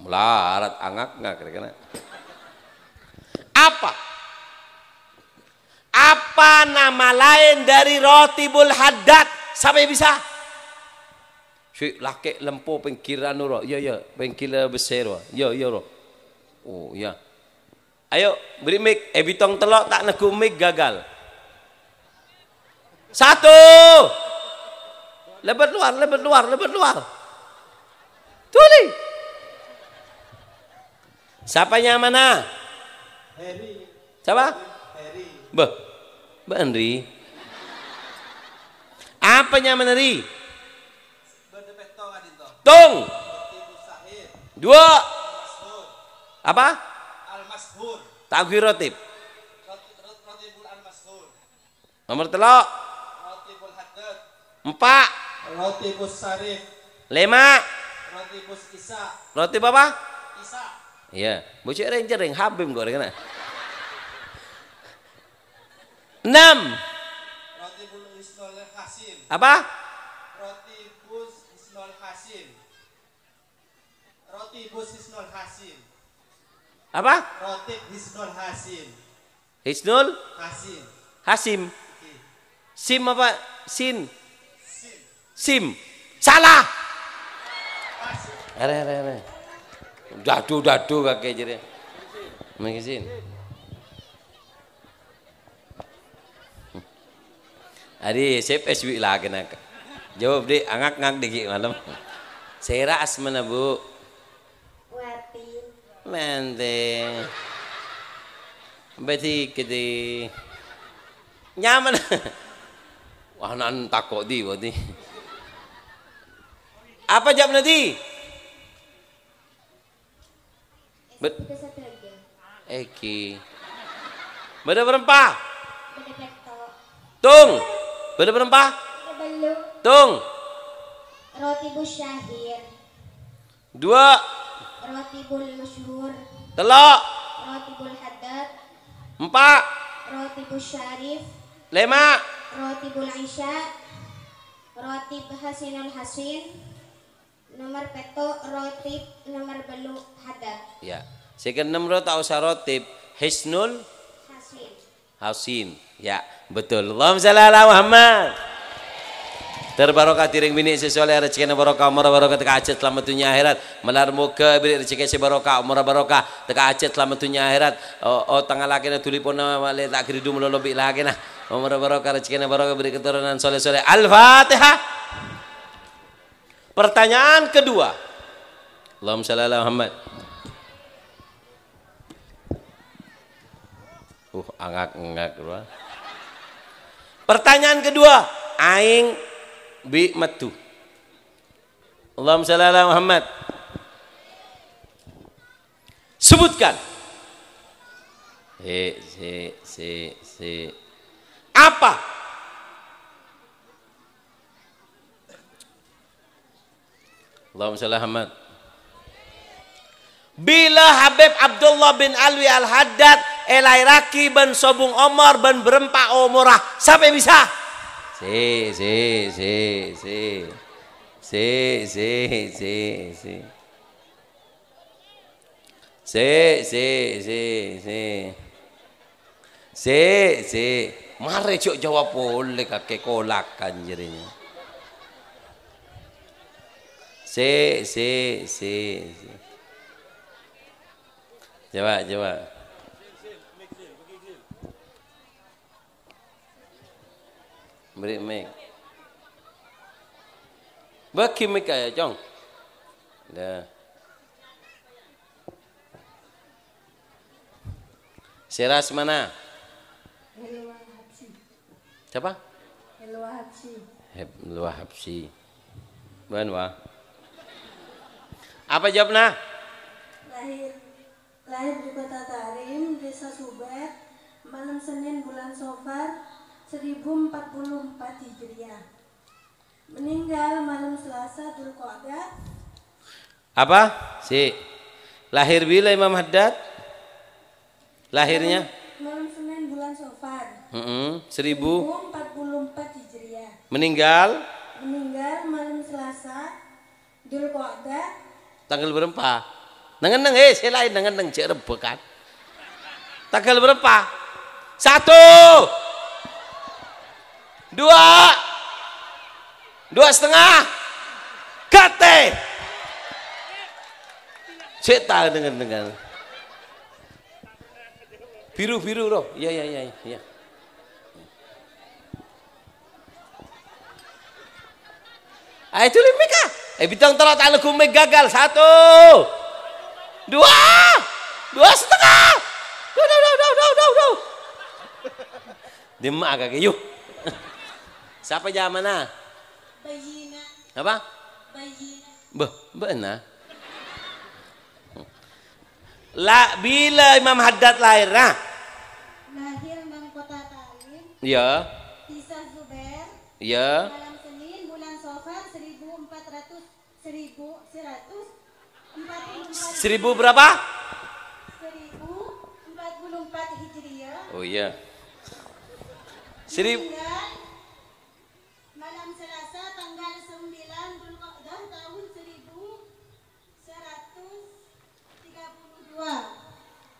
melarat angak nggak kira-kira? Apa? Apa nama lain dari roti hadat sampai bisa? Si laki lempo pengkiran nuro, ya ya, pengkila besero, ya ya ro. Oh ya, Ayo beri mic, ebitong eh, telok tak neku mic gagal. Satu. Lebat luar, lebat luar, lebat luar. Tuli. Siapanya mana? Heri. Siapa? Heri. Be. Be Andri. Apanya meneri? Tung. Dua. Apa? Takwir rotib. Nomor telok. Empat. Rotibus sarif. Lima. Rotibus isa. Rotib apa? Isa. Iya, bocah ranger yang habim gue kena. Enam. Rotibul isnol hasim. Apa? Rotibus isnol hasim. Rotibus isnol hasim. Apa? Khotib Hisnul Hasim. Hisnul? Hasim. Hasim. Sim apa? Sin. Sim. Sim. Salah. eh eh eh. Dadu dadu kakek jere. Mengizin. adi, sep eswi lah kena. Jawab dia angak ngak dikit malam. Saya rasa mana bu? Mende. Beti kede. Nyaman. Wah nan takok di berarti. Apa jawab nanti? Bet. Ya? Eki. Beda berempah. Tung. Beda berempah. Tung. Roti busyahir. Dua Rotibul Masyhur. Telok. Rotibul Haddad. Empat. Rotibul Syarif. Lima. Rotibul Isya. Rotib Hasinul Hasin. Nomor peto rotib nomor belu haddad. Ya. Sekian nomor tak usah rotib. Hisnul Hasin. Hasin. Ya, betul. Allahumma salli ala Muhammad. Terbarokah tiring bini sesoleh rezeki barokah umur barokah teka acet selamat dunia akhirat. Melar muka beri rezeki si barokah umur barokah teka acet selamat dunia akhirat. Oh, oh tanggal laki na tulipon na male tak kiridu lebih laki nah Umur barokah rezeki barokah beri keturunan soleh soleh. Al-Fatihah. Pertanyaan kedua. Allahumma sholli ala Muhammad. Uh, angak-angak. Pertanyaan kedua, aing bi matu. Allahumma salli ala Muhammad sebutkan si, si, si, si. apa Allahumma salli Muhammad bila Habib Abdullah bin Alwi Al-Haddad Elairaki bin Sobung Omar bin Berempak Omorah sampai bisa Si, si, si, si. Si, si, si, si. Si, si, si, si. Si, si. Mare cok jawab boleh kakek kolakan jadinya. Si, si, si, si. Coba, coba. Beri mic. Bagi mic aja, Cong. Dah. Siras mana? Helwa Siapa? Helwa hapsi Helwa Habsi. Banwa. Apa jawabnya? Lahir lahir di Kota Tarim, Desa Subet, malam Senin bulan Sofar, 1044 Hijriah. Meninggal malam Selasa Dzulqa'dah. Apa? Si. Lahir bila Imam Haddad? Lahirnya? Malam, Senin bulan Sofar. Mm -hmm. 1044 Hijriah. Meninggal? Meninggal malam Selasa Dzulqa'dah. Tanggal berapa? Nengen neng eh saya lain nengen neng cek rebekan. Tanggal berapa? Satu dua dua setengah kate cetak dengan dengan biru biru roh iya iya iya iya Ayo tulis Mika. Eh bintang telat anak gagal satu, dua, dua setengah. Duh, duh, duh, duh, duh, duh. Demak kakek yuk. Siapa jamana? Bayina. Apa? Bayina. Beh, benar. La bila Imam Haddad lahir nah. Lahir Imam Kota Talim. Ya. Tisa Zuber. Ya. Malam Senin bulan Sofar 1400 1000, 100, 1100 1000 berapa? 1044 Hijriah. Oh iya. 1000.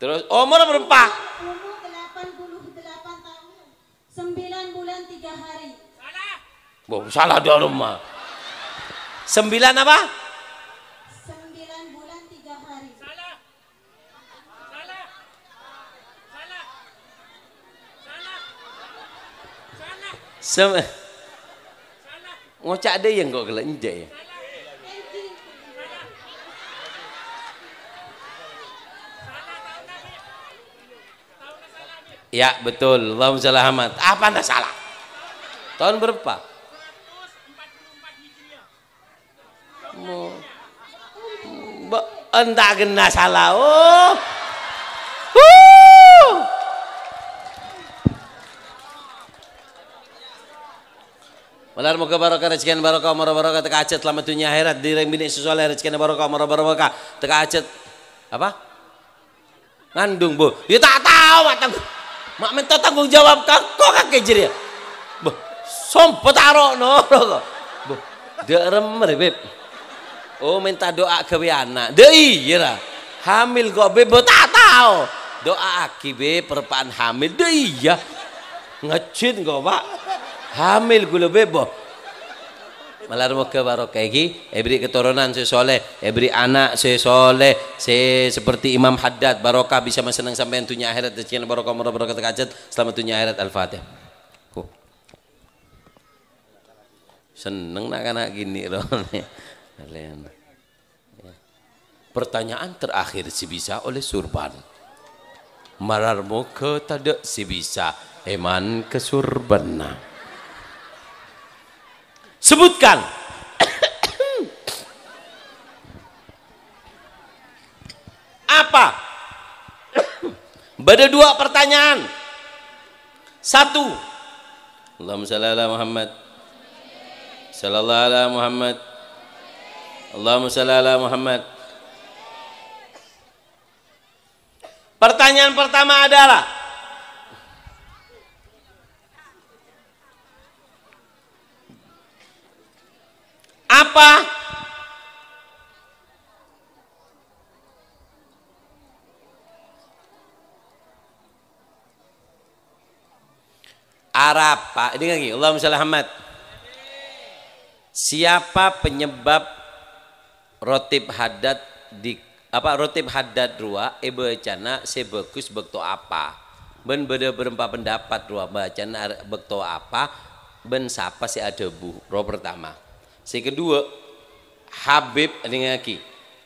Terus oh, umur berapa? Umur 88 tahun. 9 bulan 3 hari. Salah. Boh, salah dia rumah. 9 apa? 9 bulan 3 hari. Salah. Salah. Salah. Salah. Salah. Salah. Ngocak deh yang kok gelenjak ya. Salah. Ya betul. Allahumma salah Muhammad. Apa anda salah? Tahun berapa? Entah kena salah. Oh. Huh. Malar muka barokah rezeki rezekian barokah umur barokah teka acet lama dunia akhirat direng bini sesuai rezekian barokah umur barokah teka acet apa? Ngandung bu, ya tak tahu matang mak minta tanggung jawab kang kok kakek jadi ya boh sompet aro, no boh dia remer beb oh minta doa gawe anak Deh, iya. hamil gobe bu tak tahu doa akibat perpan hamil Deh, iya. ngecin kok pak hamil gue lebih boh malar moga barokah iki ebri keturunan si soleh ebri anak si soleh si seperti Imam Haddad barokah bisa meseneng sampai entunya akhirat cian barokah murah barokah terkajat selamat tunya akhirat al ku seneng nak anak gini loh pertanyaan terakhir si bisa oleh surban marar moga tadak si bisa eman kesurbanah Sebutkan. Apa? Ada dua pertanyaan. Satu. Allahumma salli ala Muhammad. Sallallahu ala Muhammad. Allahumma salli ala Muhammad. Pertanyaan pertama adalah Apa? Arab, Pak. Ini lagi. Allahumma shalli Muhammad. Siapa penyebab rotib hadat di apa rotib hadat dua ibu eh, cana sebagus bekto apa ben beda berempat pendapat dua bacana bekto apa ben siapa si bu ro pertama sing kedua Habib Aki.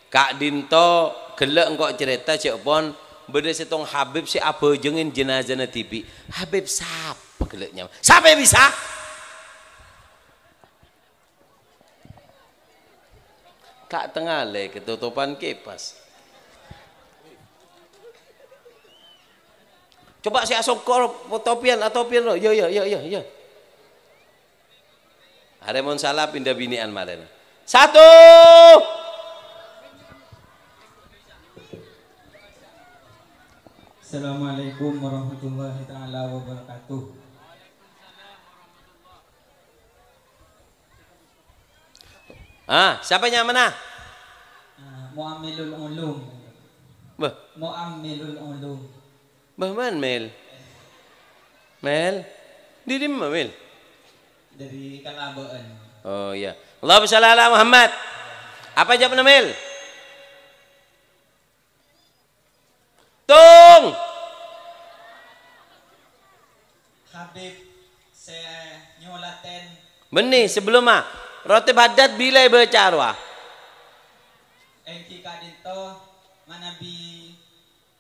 Kak Dinto gelek engkau cerita cek pon beda setong Habib si apa jengin jenazah na TV Habib siapa geleknya siapa yang bisa Kak tengah le ketutupan kipas coba si asok kor topian atau lo yo yo yo yo yo Haremon salah pindah binian maren. Satu. Assalamualaikum warahmatullahi taala wabarakatuh. Ah, siapa yang mana? Ah, Muamilul Ulum. Bah. Muamilul Ulum. Bah man Mel? Mel? Diri Mel? dari kanabaan oh iya Allahumma sholli ala Muhammad apa jawab Namil Tung Habib saya nyolaten benih sebelum mah roti badat bila bercarwa Enki kadinto mana manabi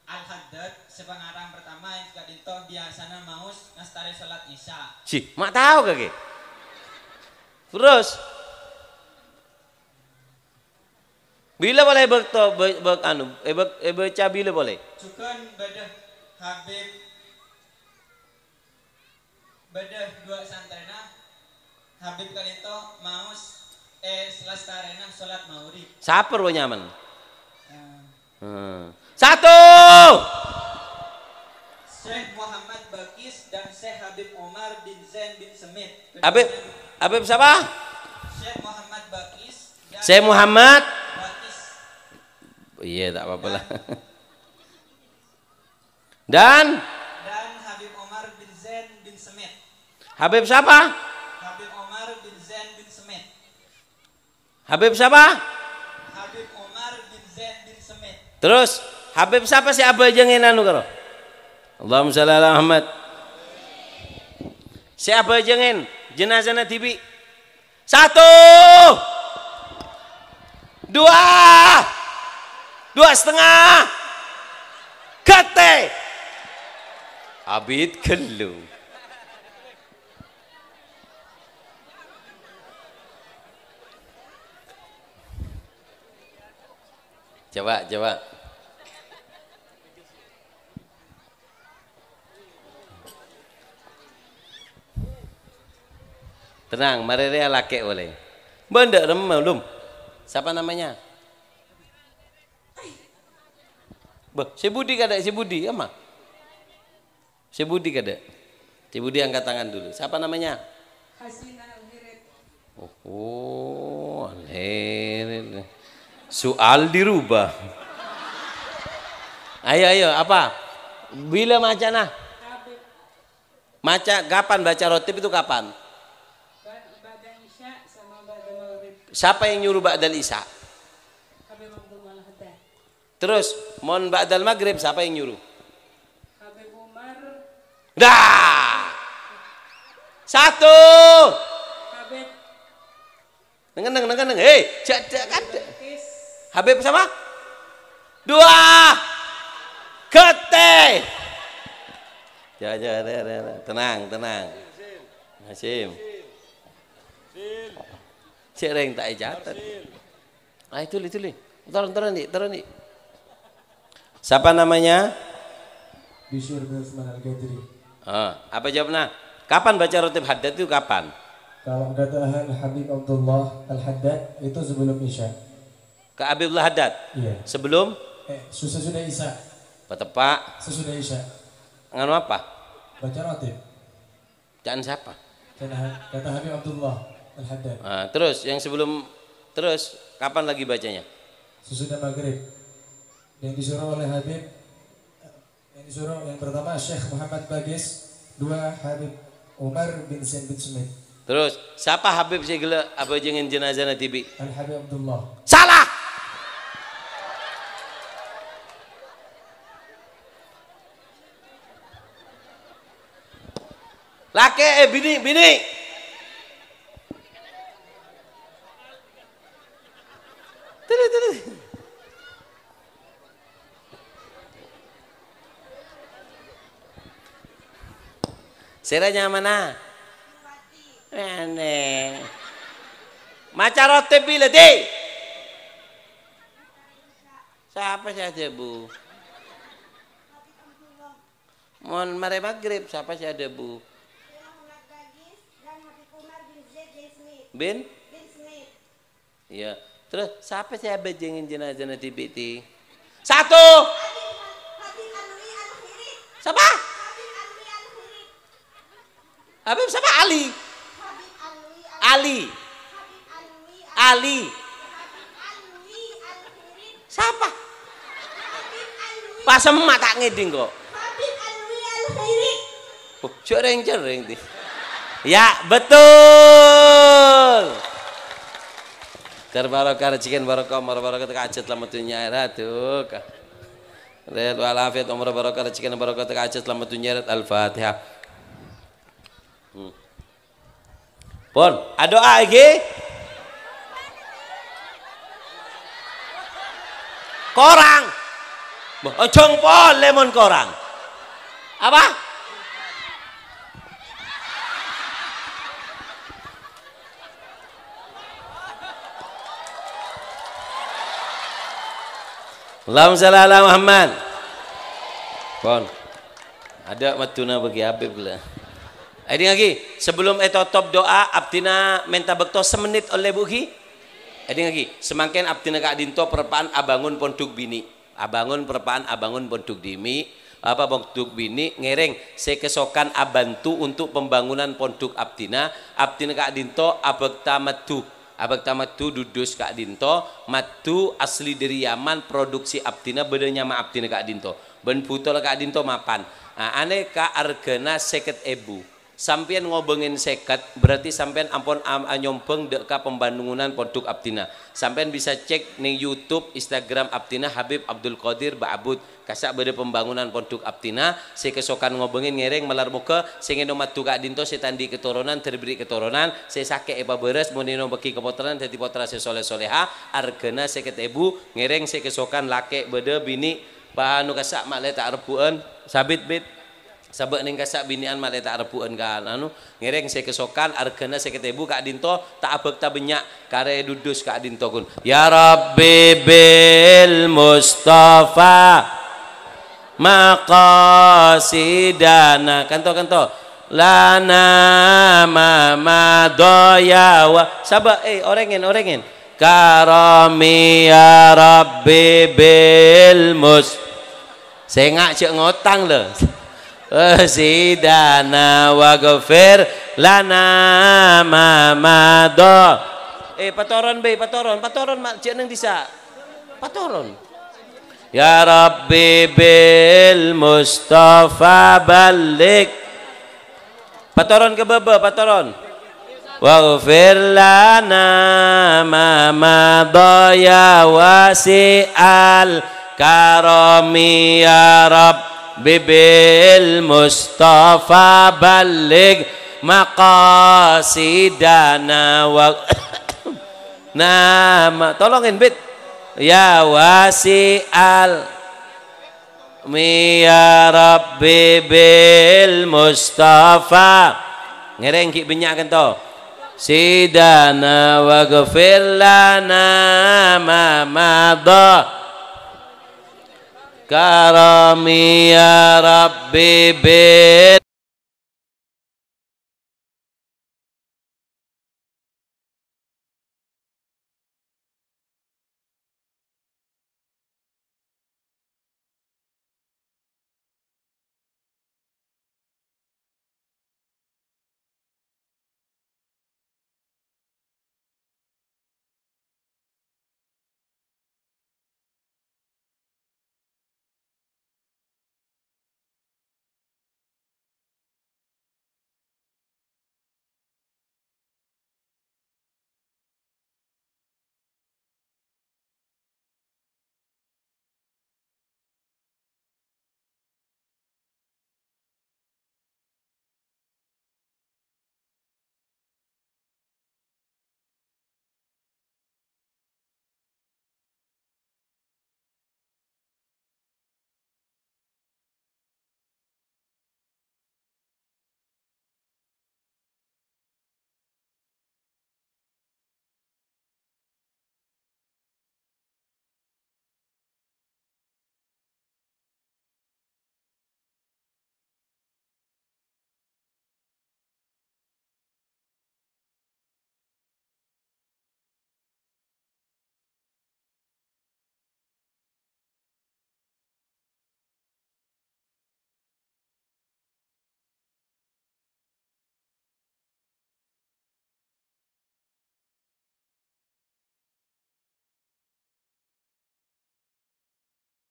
al hadad sepengarang pertama enki kadinto biasana maus nastari sholat isya. Sih, mak tahu kaki? Terus Bila boleh berto, ber, ber anu, eh, ber, eh, baca bila boleh? Cukan badah Habib badah dua santrena Habib kalito maus eh selastarena salat maurib. Saper nyaman. Eh. Hmm. Satu. Syekh Muhammad Bakis dan Syekh Habib Omar bin Zain bin Semit. Habib Habib siapa? Syekh Muhammad Bakis dan Syekh Muhammad Bakis. Iya, tak apa-apa lah. Dan dan Habib Omar bin Zain bin Semit. Habib siapa? Habib Omar bin Zain bin Semit. Habib siapa? Habib Omar bin Zain bin Semit. Terus Habib siapa sih Abah jangan anu karo? Allahumma sholli ala Ahmad siapa jangan jenazahnya tibi satu dua dua setengah kete abid kelu coba coba Tenang, dia laki boleh. Benda belum. Siapa namanya? Bah, si Budi kada si Budi, ama. Iya, si Budi kada. Si Budi angkat tangan dulu. Siapa namanya? Oh, oh Soal dirubah. Ayo ayo apa? Bila macana? Maca kapan baca rotip itu kapan? Siapa yang nyuruh ba'dal isya? Terus, mon ba'dal maghrib siapa yang nyuruh? Dah. Satu. Neng neng neng neng, Hei, jadak kan. Habib sama? Dua. Kete. Ya, ya, ya, ya, Tenang, tenang. Hasim. Cereng tak ejatan. Eh ah itu li, itu li. Taran taran ni, taran ni. Siapa namanya? Bishir bin al Ghadri. Ah, apa jawabnya? Kapan baca rotib haddad itu kapan? Kalau kata Habib Abdullah Al-Haddad itu sebelum Isya. Ke Abdullah Haddad? Iya. Sebelum? Eh, sudah Isya. Pak. Sesudah Isya. Nganu apa? Baca rotib. Jangan siapa? Nah, kata Habib Abdullah. Al-Haddad. Nah, terus yang sebelum terus kapan lagi bacanya? Sesudah maghrib. Yang disuruh oleh Habib yang disuruh yang pertama Syekh Muhammad Bagis, dua Habib Umar bin Said bin Sumit. Terus siapa Habib segala apa jengin jenazah tibi? Al Habib Abdullah. Salah. Laki eh bini bini Siranya mana? Mene. Macara tepi di? Siapa saja bu? Mohon mare maghrib siapa saja bu? Bin? Bin Smith. Iya. Terus siapa sih bejengin jenazah di BT? Satu. Siapa? Habib siapa? Ali. Ali. Ali. Ali. Siapa? Pas emak tak ngeding kok. Oh, jering deh. Ya, betul. Ker barokah rezekin barokah umur barokah tak acet lamat dunia akhirat tuh. Lihat umur barokah rezekin barokah tak acet lamat dunia akhirat Al-Fatihah. Hmm. Pun, ada doa lagi? Korang. Ojong pon lemon korang. Apa? Allahumma salli ala Muhammad. Pon Ada matuna bagi Habib lah. Ayo lagi, sebelum itu top doa Abtina menta bekto semenit oleh buki. Ayo lagi, semangkin Abtina kak dinto perpaan abangun pondok bini. Abangun perpaan abangun pondok dimi. Apa pondok bini ngereng kesokan abantu untuk pembangunan pondok Abtina. Abtina kak dinto abekta metu abang tu dudus kak dinto matu asli dari Yaman produksi abdina bedanya ma abdina kak dinto ben putol kak dinto mapan nah, aneh kak argena seket ebu sampean ngobengin seket berarti sampean ampun am, nyompeng deka pembangunan pondok abdina sampean bisa cek nih YouTube Instagram abdina Habib Abdul Qadir Ba'abud kasak beda pembangunan pondok abdina si kesokan ngobengin ngereng melar muka si ngenomat tuka dinto si tandi keturunan terberi keturunan si sake eba beres munino beki kepoteran jadi potra si soleh soleha argena seket ebu ngereng si kesokan lake beda bini pahanu kasak mak letak sabit bit sabak neng kasak binian mata tak repuan kan anu ngereng saya kesokan argana saya ketebu kak dinto tak abek tak banyak kare dudus kak dinto kun ya rabbi bil mustafa maqasidana kanto kanto lana mama doya wa sabak eh orangin orangin karami ya rabbi bil mus saya ngak cek ngotang loh zidana waghfir lana ma eh patoron be patoron patoron mak cek nang disa patoron ya rabbi bil mustafa balik patoron ke bebe patoron waghfir lana ma madha ya al karami ya rabbi Bibil mustafa balik maqasidana wa nama tolongin bit ya wasi al ya rabbi bil mustafa ngereng ki banyak kan to sidana wa ghafir lana ma karami ya rabbi bid